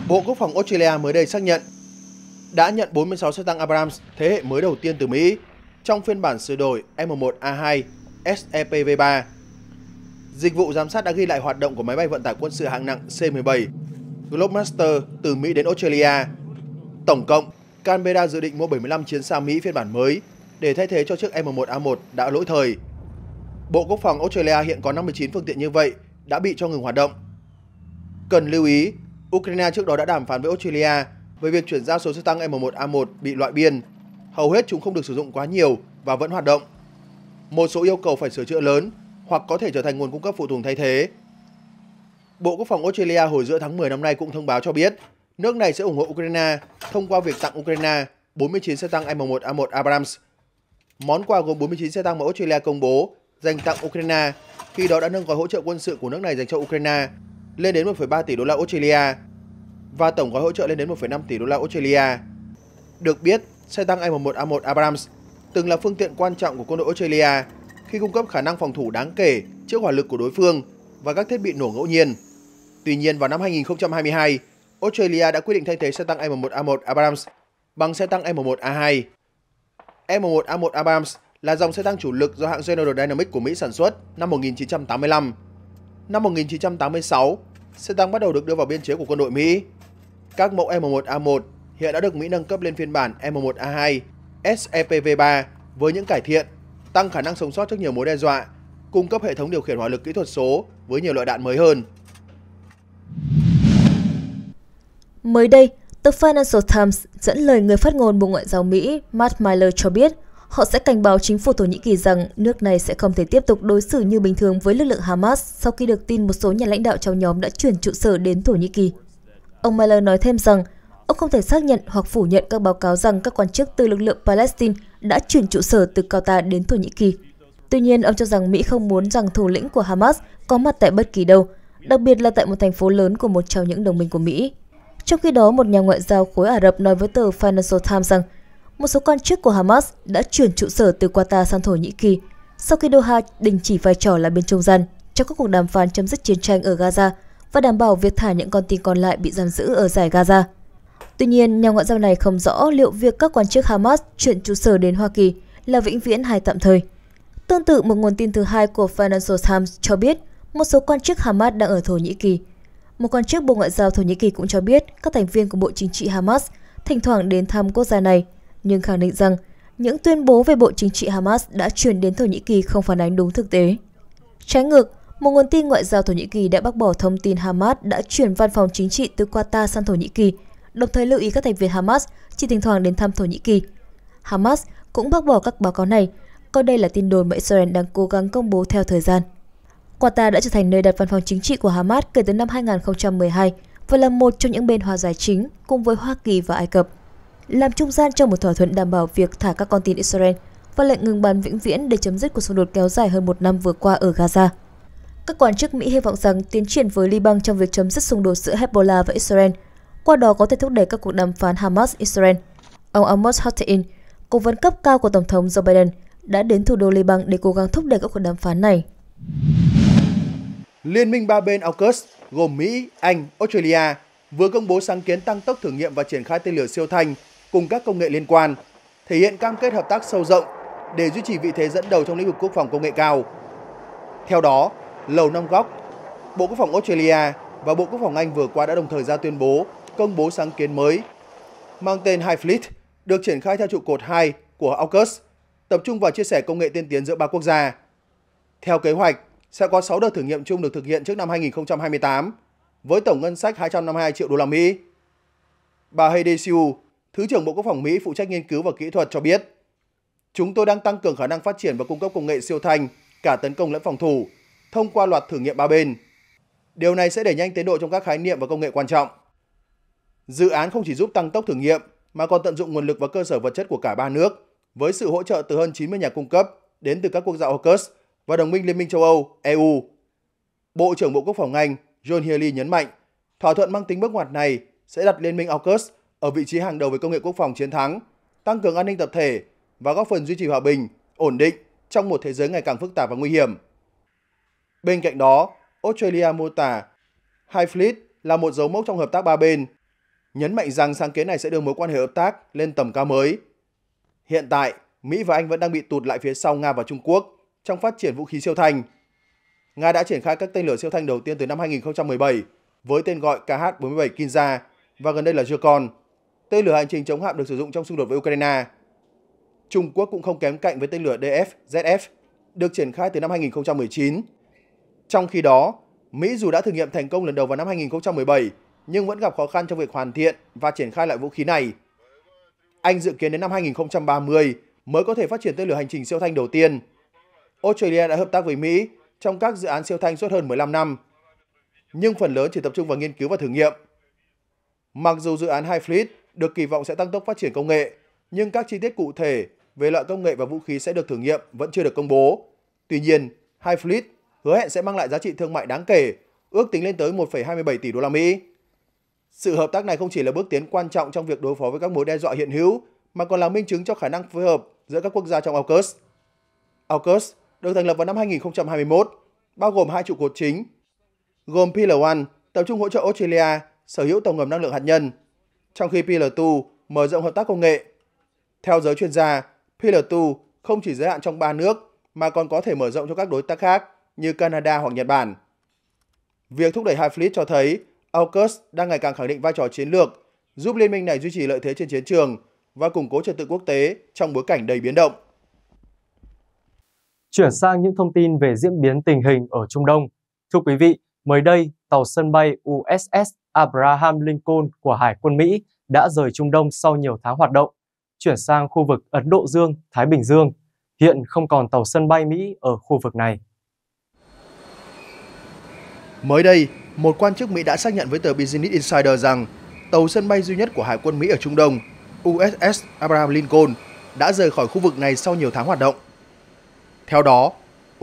A: Bộ Quốc phòng Australia mới đây xác nhận đã nhận 46 xe tăng Abrams thế hệ mới đầu tiên từ Mỹ trong phiên bản sửa đổi M1A2 SEPV3. Dịch vụ giám sát đã ghi lại hoạt động của máy bay vận tải quân sự hạng nặng C-17 Globemaster từ Mỹ đến Australia. Tổng cộng, Canberra dự định mua 75 chiến xa Mỹ phiên bản mới để thay thế cho chiếc M1A1 đã lỗi thời. Bộ Quốc phòng Australia hiện có 59 phương tiện như vậy đã bị cho ngừng hoạt động. Cần lưu ý, Ukraine trước đó đã đàm phán với Australia về việc chuyển giao số xe tăng M1A1 bị loại biên. Hầu hết chúng không được sử dụng quá nhiều và vẫn hoạt động. Một số yêu cầu phải sửa chữa lớn hoặc có thể trở thành nguồn cung cấp phụ tùng thay thế. Bộ Quốc phòng Australia hồi giữa tháng 10 năm nay cũng thông báo cho biết nước này sẽ ủng hộ Ukraine thông qua việc tặng Ukraine 49 xe tăng M1A1 Abrams. Món quà gồm 49 xe tăng mà Australia công bố dành tặng Ukraine khi đó đã nâng gói hỗ trợ quân sự của nước này dành cho Ukraine lên đến 1,3 tỷ đô la Australia và tổng gói hỗ trợ lên đến 1,5 tỷ đô la Australia. Được biết, xe tăng A11A1 Abrams từng là phương tiện quan trọng của quân đội Australia khi cung cấp khả năng phòng thủ đáng kể trước hỏa lực của đối phương và các thiết bị nổ ngẫu nhiên. Tuy nhiên vào năm 2022, Australia đã quyết định thay thế xe tăng M1A1 Abrams bằng xe tăng M1A2. M1A1 Abrams là dòng xe tăng chủ lực do hãng General Dynamics của Mỹ sản xuất năm 1985. Năm 1986, sẽ tăng bắt đầu được đưa vào biên chế của quân đội Mỹ. Các mẫu M1A1 hiện đã được Mỹ nâng cấp lên phiên bản M1A2, SEPV3 với những cải thiện, tăng khả năng sống sót trước nhiều mối đe dọa, cung cấp hệ thống điều khiển hỏa lực kỹ thuật số với nhiều loại đạn mới hơn.
C: Mới đây, tờ Financial Times dẫn lời người phát ngôn Bộ Ngoại giao Mỹ Matt Miller cho biết – Họ sẽ cảnh báo chính phủ Thổ Nhĩ Kỳ rằng nước này sẽ không thể tiếp tục đối xử như bình thường với lực lượng Hamas sau khi được tin một số nhà lãnh đạo trong nhóm đã chuyển trụ sở đến Thổ Nhĩ Kỳ. Ông Miller nói thêm rằng ông không thể xác nhận hoặc phủ nhận các báo cáo rằng các quan chức từ lực lượng Palestine đã chuyển trụ sở từ Qatar đến Thổ Nhĩ Kỳ. Tuy nhiên, ông cho rằng Mỹ không muốn rằng thủ lĩnh của Hamas có mặt tại bất kỳ đâu, đặc biệt là tại một thành phố lớn của một trong những đồng minh của Mỹ. Trong khi đó, một nhà ngoại giao khối Ả Rập nói với tờ Financial Times rằng một số quan chức của Hamas đã chuyển trụ sở từ Qatar sang Thổ Nhĩ Kỳ sau khi Doha đình chỉ vai trò là bên trung gian trong các cuộc đàm phán chấm dứt chiến tranh ở Gaza và đảm bảo việc thả những con tin còn lại bị giam giữ ở giải Gaza. Tuy nhiên, nhà ngoại giao này không rõ liệu việc các quan chức Hamas chuyển trụ sở đến Hoa Kỳ là vĩnh viễn hay tạm thời. Tương tự, một nguồn tin thứ hai của Financial Times cho biết một số quan chức Hamas đang ở Thổ Nhĩ Kỳ. Một quan chức Bộ Ngoại giao Thổ Nhĩ Kỳ cũng cho biết các thành viên của Bộ Chính trị Hamas thỉnh thoảng đến thăm quốc gia này nhưng khẳng định rằng những tuyên bố về Bộ Chính trị Hamas đã truyền đến Thổ Nhĩ Kỳ không phản ánh đúng thực tế. Trái ngược, một nguồn tin ngoại giao Thổ Nhĩ Kỳ đã bác bỏ thông tin Hamas đã chuyển văn phòng chính trị từ Qatar sang Thổ Nhĩ Kỳ, đồng thời lưu ý các thành viên Hamas chỉ thỉnh thoảng đến thăm Thổ Nhĩ Kỳ. Hamas cũng bác bỏ các báo cáo này, coi đây là tin đồn mà Israel đang cố gắng công bố theo thời gian. Qatar đã trở thành nơi đặt văn phòng chính trị của Hamas kể từ năm 2012 và là một trong những bên hòa giải chính cùng với Hoa Kỳ và Ai Cập làm trung gian trong một thỏa thuận đảm bảo việc thả các con tin Israel và lệnh ngừng bắn vĩnh viễn để chấm dứt cuộc xung đột kéo dài hơn một năm vừa qua ở Gaza. Các quan chức Mỹ hy vọng rằng tiến triển với Liban trong việc chấm dứt xung đột giữa Hezbollah và Israel, qua đó có thể thúc đẩy các cuộc đàm phán Hamas-Israel. Ông Amos Hatein, cố vấn cấp cao của Tổng thống Joe Biden, đã đến thủ đô Liban để cố gắng thúc đẩy các cuộc đàm phán này.
A: Liên minh ba bên AUKUS gồm Mỹ, Anh, Australia vừa công bố sáng kiến tăng tốc thử nghiệm và triển khai tên lửa siêu thanh cùng các công nghệ liên quan, thể hiện cam kết hợp tác sâu rộng để duy trì vị thế dẫn đầu trong lĩnh vực quốc phòng công nghệ cao. Theo đó, Lầu Năm Góc, Bộ Quốc phòng Australia và Bộ Quốc phòng Anh vừa qua đã đồng thời ra tuyên bố công bố sáng kiến mới mang tên High Fleet được triển khai theo trụ cột 2 của AUKUS, tập trung vào chia sẻ công nghệ tiên tiến giữa ba quốc gia. Theo kế hoạch, sẽ có 6 đợt thử nghiệm chung được thực hiện trước năm 2028 với tổng ngân sách 252 triệu đô la Mỹ. Bà Heidi Siu, Thứ trưởng Bộ Quốc phòng Mỹ phụ trách nghiên cứu và kỹ thuật cho biết, chúng tôi đang tăng cường khả năng phát triển và cung cấp công nghệ siêu thanh, cả tấn công lẫn phòng thủ, thông qua loạt thử nghiệm ba bên. Điều này sẽ đẩy nhanh tiến độ trong các khái niệm và công nghệ quan trọng. Dự án không chỉ giúp tăng tốc thử nghiệm, mà còn tận dụng nguồn lực và cơ sở vật chất của cả ba nước, với sự hỗ trợ từ hơn 90 nhà cung cấp đến từ các quốc gia AUKUS và đồng minh Liên minh châu Âu, EU. Bộ trưởng Bộ Quốc phòng Anh John Healey nhấn mạnh, thỏa thuận mang tính bước ngoặt này sẽ đặt Liên minh AUKUS ở vị trí hàng đầu về công nghệ quốc phòng chiến thắng, tăng cường an ninh tập thể và góp phần duy trì hòa bình, ổn định trong một thế giới ngày càng phức tạp và nguy hiểm. Bên cạnh đó, Australia mô tả High Fleet là một dấu mốc trong hợp tác ba bên, nhấn mạnh rằng sáng kiến này sẽ đưa mối quan hệ hợp tác lên tầm cao mới. Hiện tại, Mỹ và Anh vẫn đang bị tụt lại phía sau Nga và Trung Quốc trong phát triển vũ khí siêu thanh. Nga đã triển khai các tên lửa siêu thanh đầu tiên từ năm 2017 với tên gọi KH-47 Kinza và gần đây là Zircon tên lửa hành trình chống hạm được sử dụng trong xung đột với Ukraine. Trung Quốc cũng không kém cạnh với tên lửa DF-ZF, được triển khai từ năm 2019. Trong khi đó, Mỹ dù đã thử nghiệm thành công lần đầu vào năm 2017, nhưng vẫn gặp khó khăn trong việc hoàn thiện và triển khai lại vũ khí này. Anh dự kiến đến năm 2030 mới có thể phát triển tên lửa hành trình siêu thanh đầu tiên. Australia đã hợp tác với Mỹ trong các dự án siêu thanh suốt hơn 15 năm, nhưng phần lớn chỉ tập trung vào nghiên cứu và thử nghiệm. Mặc dù dự án High Fleet được kỳ vọng sẽ tăng tốc phát triển công nghệ, nhưng các chi tiết cụ thể về loại công nghệ và vũ khí sẽ được thử nghiệm vẫn chưa được công bố. Tuy nhiên, High Fleet hứa hẹn sẽ mang lại giá trị thương mại đáng kể, ước tính lên tới 1,27 tỷ đô la Mỹ. Sự hợp tác này không chỉ là bước tiến quan trọng trong việc đối phó với các mối đe dọa hiện hữu, mà còn là minh chứng cho khả năng phối hợp giữa các quốc gia trong AUKUS. AUKUS được thành lập vào năm 2021, bao gồm hai trụ cột chính, gồm Pillar One, tập trung hỗ trợ Australia sở hữu tàu ngầm năng lượng hạt nhân trong khi PL2 mở rộng hợp tác công nghệ. Theo giới chuyên gia, PL2 không chỉ giới hạn trong 3 nước mà còn có thể mở rộng cho các đối tác khác như Canada hoặc Nhật Bản. Việc thúc đẩy hai fleet cho thấy AUKUS đang ngày càng khẳng định vai trò chiến lược, giúp liên minh này duy trì lợi thế trên chiến trường và củng cố trật tự quốc tế trong bối cảnh đầy biến động.
B: Chuyển sang những thông tin về diễn biến tình hình ở Trung Đông. Thưa quý vị, mới đây, tàu sân bay USS Abraham Lincoln của Hải quân Mỹ đã rời Trung Đông sau nhiều tháng hoạt động, chuyển sang khu vực Ấn Độ Dương, Thái Bình Dương. Hiện không còn tàu sân bay Mỹ ở
A: khu vực này. Mới đây, một quan chức Mỹ đã xác nhận với tờ Business Insider rằng tàu sân bay duy nhất của Hải quân Mỹ ở Trung Đông, USS Abraham Lincoln, đã rời khỏi khu vực này sau nhiều tháng hoạt động. Theo đó,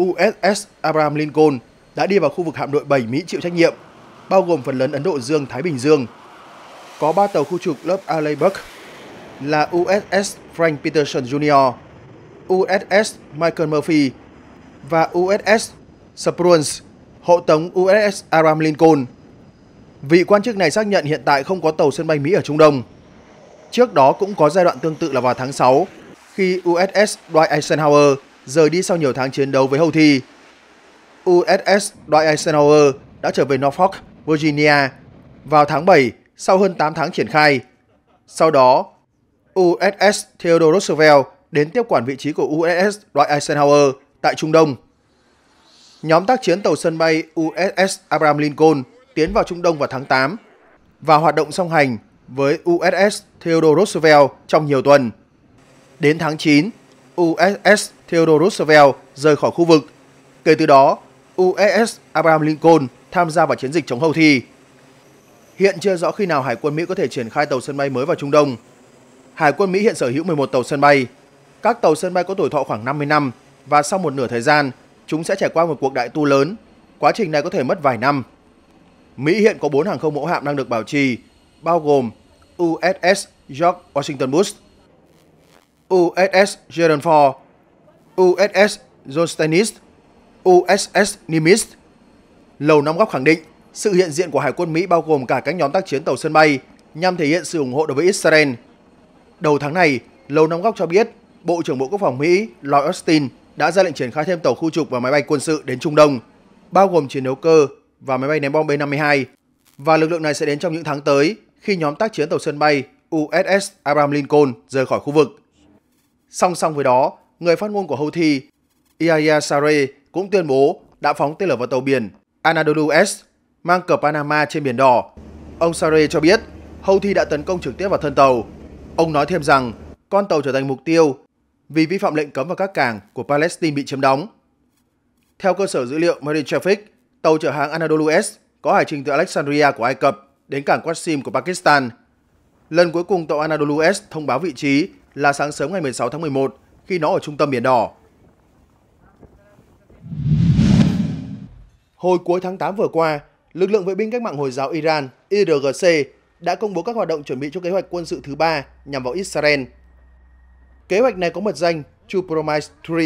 A: USS Abraham Lincoln đã đi vào khu vực hạm đội 7 Mỹ chịu trách nhiệm bao gồm phần lớn Ấn Độ Dương, Thái Bình Dương. Có 3 tàu khu trục lớp Aleibach là USS Frank Peterson Jr., USS Michael Murphy và USS Spruance, hộ tống USS Abraham Lincoln. Vị quan chức này xác nhận hiện tại không có tàu sân bay Mỹ ở Trung Đông. Trước đó cũng có giai đoạn tương tự là vào tháng 6, khi USS Dwight Eisenhower rời đi sau nhiều tháng chiến đấu với Houthi. USS Dwight Eisenhower đã trở về Norfolk Virginia vào tháng 7 sau hơn 8 tháng triển khai. Sau đó, USS Theodore Roosevelt đến tiếp quản vị trí của USS Dwight Eisenhower tại Trung Đông. Nhóm tác chiến tàu sân bay USS Abraham Lincoln tiến vào Trung Đông vào tháng 8 và hoạt động song hành với USS Theodore Roosevelt trong nhiều tuần. Đến tháng 9, USS Theodore Roosevelt rời khỏi khu vực. Kể từ đó, USS Abraham Lincoln tham gia vào chiến dịch chống houthi. Hiện chưa rõ khi nào Hải quân Mỹ có thể triển khai tàu sân bay mới vào Trung Đông. Hải quân Mỹ hiện sở hữu 11 tàu sân bay. Các tàu sân bay có tuổi thọ khoảng 50 năm và sau một nửa thời gian, chúng sẽ trải qua một cuộc đại tu lớn. Quá trình này có thể mất vài năm. Mỹ hiện có 4 hàng không mẫu hạm đang được bảo trì, bao gồm USS George Washington Bush, USS Gerald Ford, USS John Stennis, USS Nimitz, Lầu Năm Góc khẳng định sự hiện diện của Hải quân Mỹ bao gồm cả các nhóm tác chiến tàu sân bay nhằm thể hiện sự ủng hộ đối với Israel. Đầu tháng này, Lầu Năm Góc cho biết Bộ trưởng Bộ Quốc phòng Mỹ Lloyd Austin đã ra lệnh triển khai thêm tàu khu trục và máy bay quân sự đến Trung Đông, bao gồm chiến đấu cơ và máy bay ném bom B-52. Và lực lượng này sẽ đến trong những tháng tới khi nhóm tác chiến tàu sân bay USS Abraham Lincoln rời khỏi khu vực. Song song với đó, người phát ngôn của Houthi Yahya Saree cũng tuyên bố đã phóng tên lửa vào tàu biển Anadolu S mang cờ Panama trên Biển Đỏ. Ông Sare cho biết Houthi đã tấn công trực tiếp vào thân tàu. Ông nói thêm rằng con tàu trở thành mục tiêu vì vi phạm lệnh cấm vào các cảng của Palestine bị chiếm đóng. Theo cơ sở dữ liệu Marine Traffic, tàu chở hàng Anadolu S có hải trình từ Alexandria của Ai Cập đến cảng Qasim của Pakistan. Lần cuối cùng tàu Anadolu S thông báo vị trí là sáng sớm ngày 16 tháng 11 khi nó ở trung tâm Biển Đỏ. Hồi cuối tháng 8 vừa qua, lực lượng vệ binh cách mạng Hồi giáo Iran IRGC đã công bố các hoạt động chuẩn bị cho kế hoạch quân sự thứ ba nhằm vào Israel. Kế hoạch này có mật danh Chupromise 3,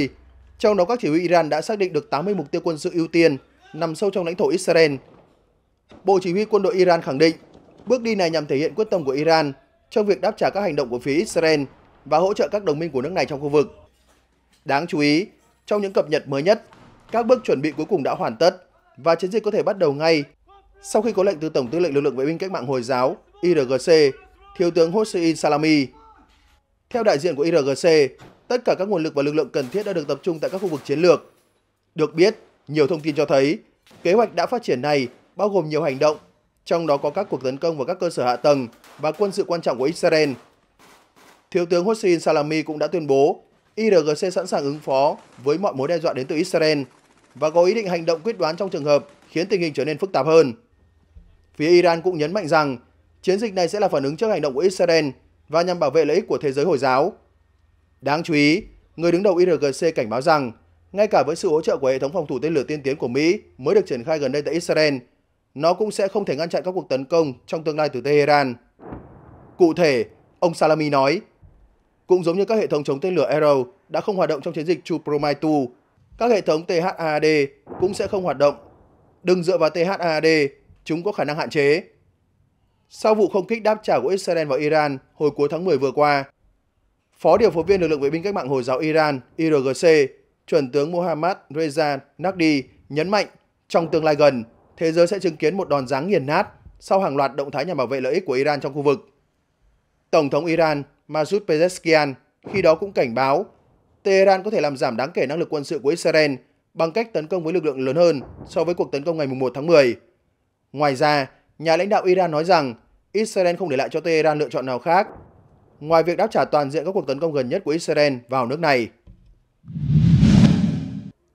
A: trong đó các chỉ huy Iran đã xác định được 80 mục tiêu quân sự ưu tiên nằm sâu trong lãnh thổ Israel. Bộ chỉ huy quân đội Iran khẳng định, bước đi này nhằm thể hiện quyết tâm của Iran trong việc đáp trả các hành động của phía Israel và hỗ trợ các đồng minh của nước này trong khu vực. Đáng chú ý, trong những cập nhật mới nhất, các bước chuẩn bị cuối cùng đã hoàn tất và chiến dịch có thể bắt đầu ngay. Sau khi có lệnh từ Tổng tư lệnh lực lượng vệ binh cách mạng Hồi giáo IRGC, Thiếu tướng Hossein Salami. Theo đại diện của IRGC, tất cả các nguồn lực và lực lượng cần thiết đã được tập trung tại các khu vực chiến lược. Được biết, nhiều thông tin cho thấy, kế hoạch đã phát triển này bao gồm nhiều hành động, trong đó có các cuộc tấn công vào các cơ sở hạ tầng và quân sự quan trọng của Israel. Thiếu tướng Hossein Salami cũng đã tuyên bố IRGC sẵn sàng ứng phó với mọi mối đe dọa đến từ Israel và có ý định hành động quyết đoán trong trường hợp khiến tình hình trở nên phức tạp hơn. Phía Iran cũng nhấn mạnh rằng chiến dịch này sẽ là phản ứng trước hành động của Israel và nhằm bảo vệ lợi ích của thế giới Hồi giáo. Đáng chú ý, người đứng đầu IRGC cảnh báo rằng ngay cả với sự hỗ trợ của hệ thống phòng thủ tên lửa tiên tiến của Mỹ mới được triển khai gần đây tại Israel, nó cũng sẽ không thể ngăn chặn các cuộc tấn công trong tương lai từ Tehran. Cụ thể, ông Salami nói, cũng giống như các hệ thống chống tên lửa Arrow đã không hoạt động trong chiến dịch True 2 các hệ thống THAAD cũng sẽ không hoạt động. Đừng dựa vào THAAD, chúng có khả năng hạn chế. Sau vụ không kích đáp trả của Israel vào Iran hồi cuối tháng 10 vừa qua, Phó điều phối viên lực lượng vệ binh cách mạng Hồi giáo Iran IRGC, chuẩn tướng Mohammad Reza Naqdi nhấn mạnh trong tương lai gần, thế giới sẽ chứng kiến một đòn giáng nghiền nát sau hàng loạt động thái nhằm bảo vệ lợi ích của Iran trong khu vực. Tổng thống Iran Masoud Pezeshkian khi đó cũng cảnh báo Tehran có thể làm giảm đáng kể năng lực quân sự của Israel bằng cách tấn công với lực lượng lớn hơn so với cuộc tấn công ngày 1 tháng 10. Ngoài ra, nhà lãnh đạo Iran nói rằng Israel không để lại cho Tehran lựa chọn nào khác ngoài việc đáp trả toàn diện các cuộc tấn công gần nhất của Israel vào nước này.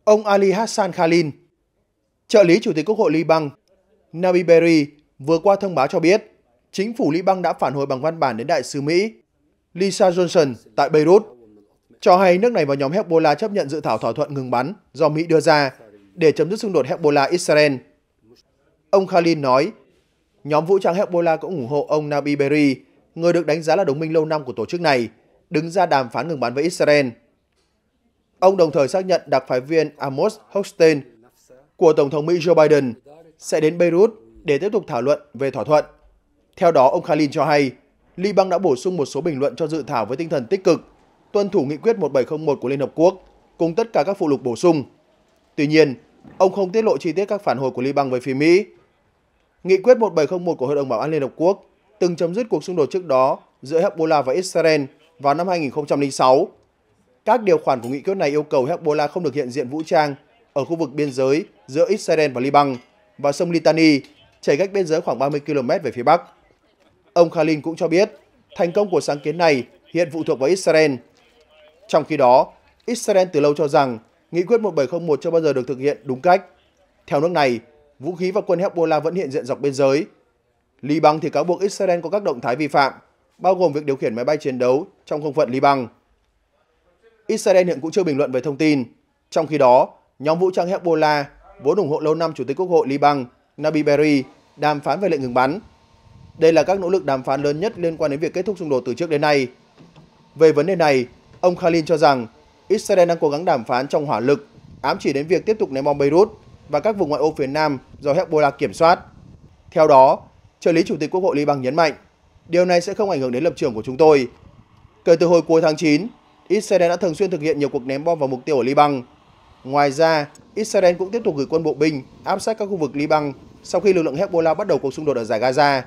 A: Ông Ali Hassan Khalil, trợ lý Chủ tịch Quốc hội Liban, Nabi Berry vừa qua thông báo cho biết chính phủ Liban đã phản hồi bằng văn bản đến Đại sứ Mỹ Lisa Johnson tại Beirut cho hay nước này và nhóm Hezbollah chấp nhận dự thảo thỏa thuận ngừng bắn do Mỹ đưa ra để chấm dứt xung đột Hezbollah-Israel. Ông Khalil nói, nhóm vũ trang Hezbollah cũng ủng hộ ông Nabi Berri, người được đánh giá là đồng minh lâu năm của tổ chức này, đứng ra đàm phán ngừng bắn với Israel. Ông đồng thời xác nhận đặc phái viên Amos Hochstein của Tổng thống Mỹ Joe Biden sẽ đến Beirut để tiếp tục thảo luận về thỏa thuận. Theo đó, ông Khalil cho hay, Liban đã bổ sung một số bình luận cho dự thảo với tinh thần tích cực – tuân thủ nghị quyết 1701 của Liên Hợp Quốc cùng tất cả các phụ lục bổ sung. Tuy nhiên, ông không tiết lộ chi tiết các phản hồi của Liban về phía Mỹ. Nghị quyết 1701 của Hội đồng Bảo an Liên Hợp Quốc từng chấm dứt cuộc xung đột trước đó giữa Hezbollah và Israel vào năm 2006. Các điều khoản của nghị quyết này yêu cầu Hezbollah không được hiện diện vũ trang ở khu vực biên giới giữa Israel và Liban và sông Litani chảy cách biên giới khoảng 30 km về phía bắc. Ông Khalin cũng cho biết, thành công của sáng kiến này hiện phụ thuộc vào Israel trong khi đó, Israel từ lâu cho rằng nghị quyết 1701 chưa bao giờ được thực hiện đúng cách. Theo nước này, vũ khí và quân Hezbollah vẫn hiện diện dọc biên giới. Liban thì cáo buộc Israel có các động thái vi phạm, bao gồm việc điều khiển máy bay chiến đấu trong không phận Liban. Israel hiện cũng chưa bình luận về thông tin. Trong khi đó, nhóm vũ trang Hezbollah vốn ủng hộ lâu năm Chủ tịch Quốc hội Liban Nabi Berri đàm phán về lệnh ngừng bắn. Đây là các nỗ lực đàm phán lớn nhất liên quan đến việc kết thúc xung đột từ trước đến nay. Về vấn đề này, Ông Khalil cho rằng Israel đang cố gắng đàm phán trong hỏa lực, ám chỉ đến việc tiếp tục ném bom Beirut và các vùng ngoại ô phía Nam do Hezbollah kiểm soát. Theo đó, trợ lý Chủ tịch Quốc hội Liban nhấn mạnh, điều này sẽ không ảnh hưởng đến lập trường của chúng tôi. Kể từ hồi cuối tháng 9, Israel đã thường xuyên thực hiện nhiều cuộc ném bom vào mục tiêu ở Liban. Ngoài ra, Israel cũng tiếp tục gửi quân bộ binh áp sát các khu vực Liban sau khi lực lượng Hezbollah bắt đầu cuộc xung đột ở giải Gaza.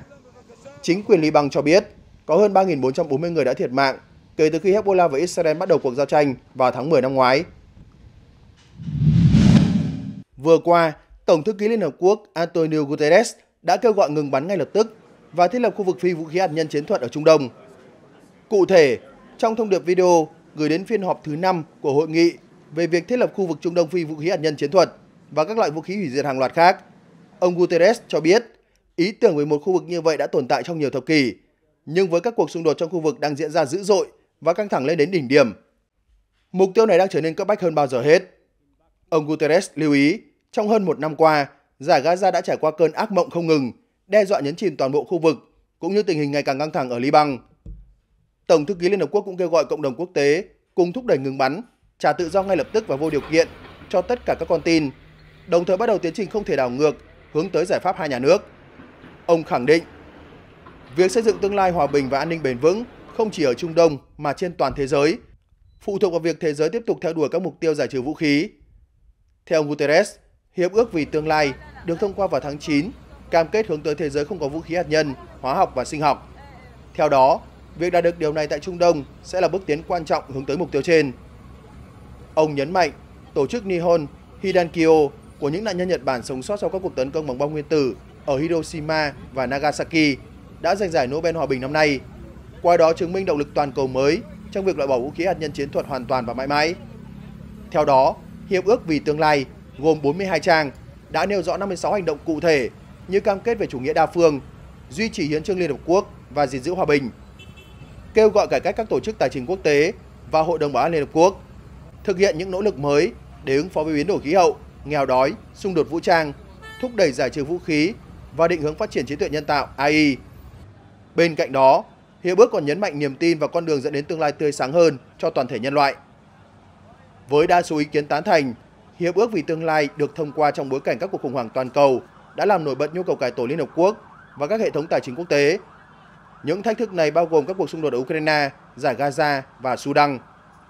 A: Chính quyền Liban cho biết có hơn 3.440 người đã thiệt mạng kể từ khi Hezbollah và Israel bắt đầu cuộc giao tranh vào tháng 10 năm ngoái. Vừa qua, Tổng thư ký Liên Hợp Quốc Antonio Guterres đã kêu gọi ngừng bắn ngay lập tức và thiết lập khu vực phi vũ khí hạt nhân chiến thuật ở Trung Đông. Cụ thể, trong thông điệp video gửi đến phiên họp thứ 5 của hội nghị về việc thiết lập khu vực Trung Đông phi vũ khí hạt nhân chiến thuật và các loại vũ khí hủy diệt hàng loạt khác, ông Guterres cho biết ý tưởng về một khu vực như vậy đã tồn tại trong nhiều thập kỷ, nhưng với các cuộc xung đột trong khu vực đang diễn ra dữ dội và căng thẳng lên đến đỉnh điểm. Mục tiêu này đang trở nên cấp bách hơn bao giờ hết. Ông Guterres lưu ý, trong hơn một năm qua, giải Gaza đã trải qua cơn ác mộng không ngừng, đe dọa nhấn chìm toàn bộ khu vực, cũng như tình hình ngày càng căng thẳng ở Liban. Tổng thư ký Liên Hợp Quốc cũng kêu gọi cộng đồng quốc tế cùng thúc đẩy ngừng bắn, trả tự do ngay lập tức và vô điều kiện cho tất cả các con tin, đồng thời bắt đầu tiến trình không thể đảo ngược hướng tới giải pháp hai nhà nước. Ông khẳng định, việc xây dựng tương lai hòa bình và an ninh bền vững không chỉ ở Trung Đông mà trên toàn thế giới, phụ thuộc vào việc thế giới tiếp tục theo đuổi các mục tiêu giải trừ vũ khí. Theo Guterres, Hiệp ước vì tương lai được thông qua vào tháng 9 cam kết hướng tới thế giới không có vũ khí hạt nhân, hóa học và sinh học. Theo đó, việc đạt được điều này tại Trung Đông sẽ là bước tiến quan trọng hướng tới mục tiêu trên. Ông nhấn mạnh, tổ chức Nihon Hidankyo của những nạn nhân Nhật Bản sống sót sau các cuộc tấn công bằng bom nguyên tử ở Hiroshima và Nagasaki đã giành giải Nobel Hòa bình năm nay qua đó chứng minh động lực toàn cầu mới trong việc loại bỏ vũ khí hạt nhân chiến thuật hoàn toàn và mãi mãi. Theo đó, Hiệp ước vì tương lai gồm 42 trang đã nêu rõ 56 hành động cụ thể như cam kết về chủ nghĩa đa phương, duy trì hiến trương Liên Hợp Quốc và gìn giữ hòa bình, kêu gọi cải cách các tổ chức tài chính quốc tế và Hội đồng Bảo an Liên Hợp Quốc, thực hiện những nỗ lực mới để ứng phó với biến đổi khí hậu, nghèo đói, xung đột vũ trang, thúc đẩy giải trừ vũ khí và định hướng phát triển trí tuệ nhân tạo AI. Bên cạnh đó, Hiệp ước còn nhấn mạnh niềm tin vào con đường dẫn đến tương lai tươi sáng hơn cho toàn thể nhân loại. Với đa số ý kiến tán thành, Hiệp ước vì tương lai được thông qua trong bối cảnh các cuộc khủng hoảng toàn cầu đã làm nổi bật nhu cầu cải tổ Liên Hợp Quốc và các hệ thống tài chính quốc tế. Những thách thức này bao gồm các cuộc xung đột ở Ukraine, giải Gaza và Sudan,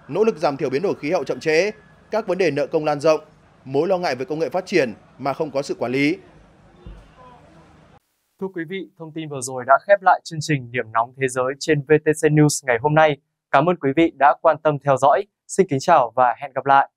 A: nỗ lực giảm thiểu biến đổi khí hậu chậm trễ, các vấn đề nợ công lan rộng, mối lo ngại về công nghệ phát triển mà không có sự quản lý,
B: Thưa quý vị, thông tin vừa rồi đã khép lại chương trình Điểm nóng thế giới trên VTC News ngày hôm nay. Cảm ơn quý vị đã quan tâm theo dõi. Xin kính chào và hẹn gặp lại.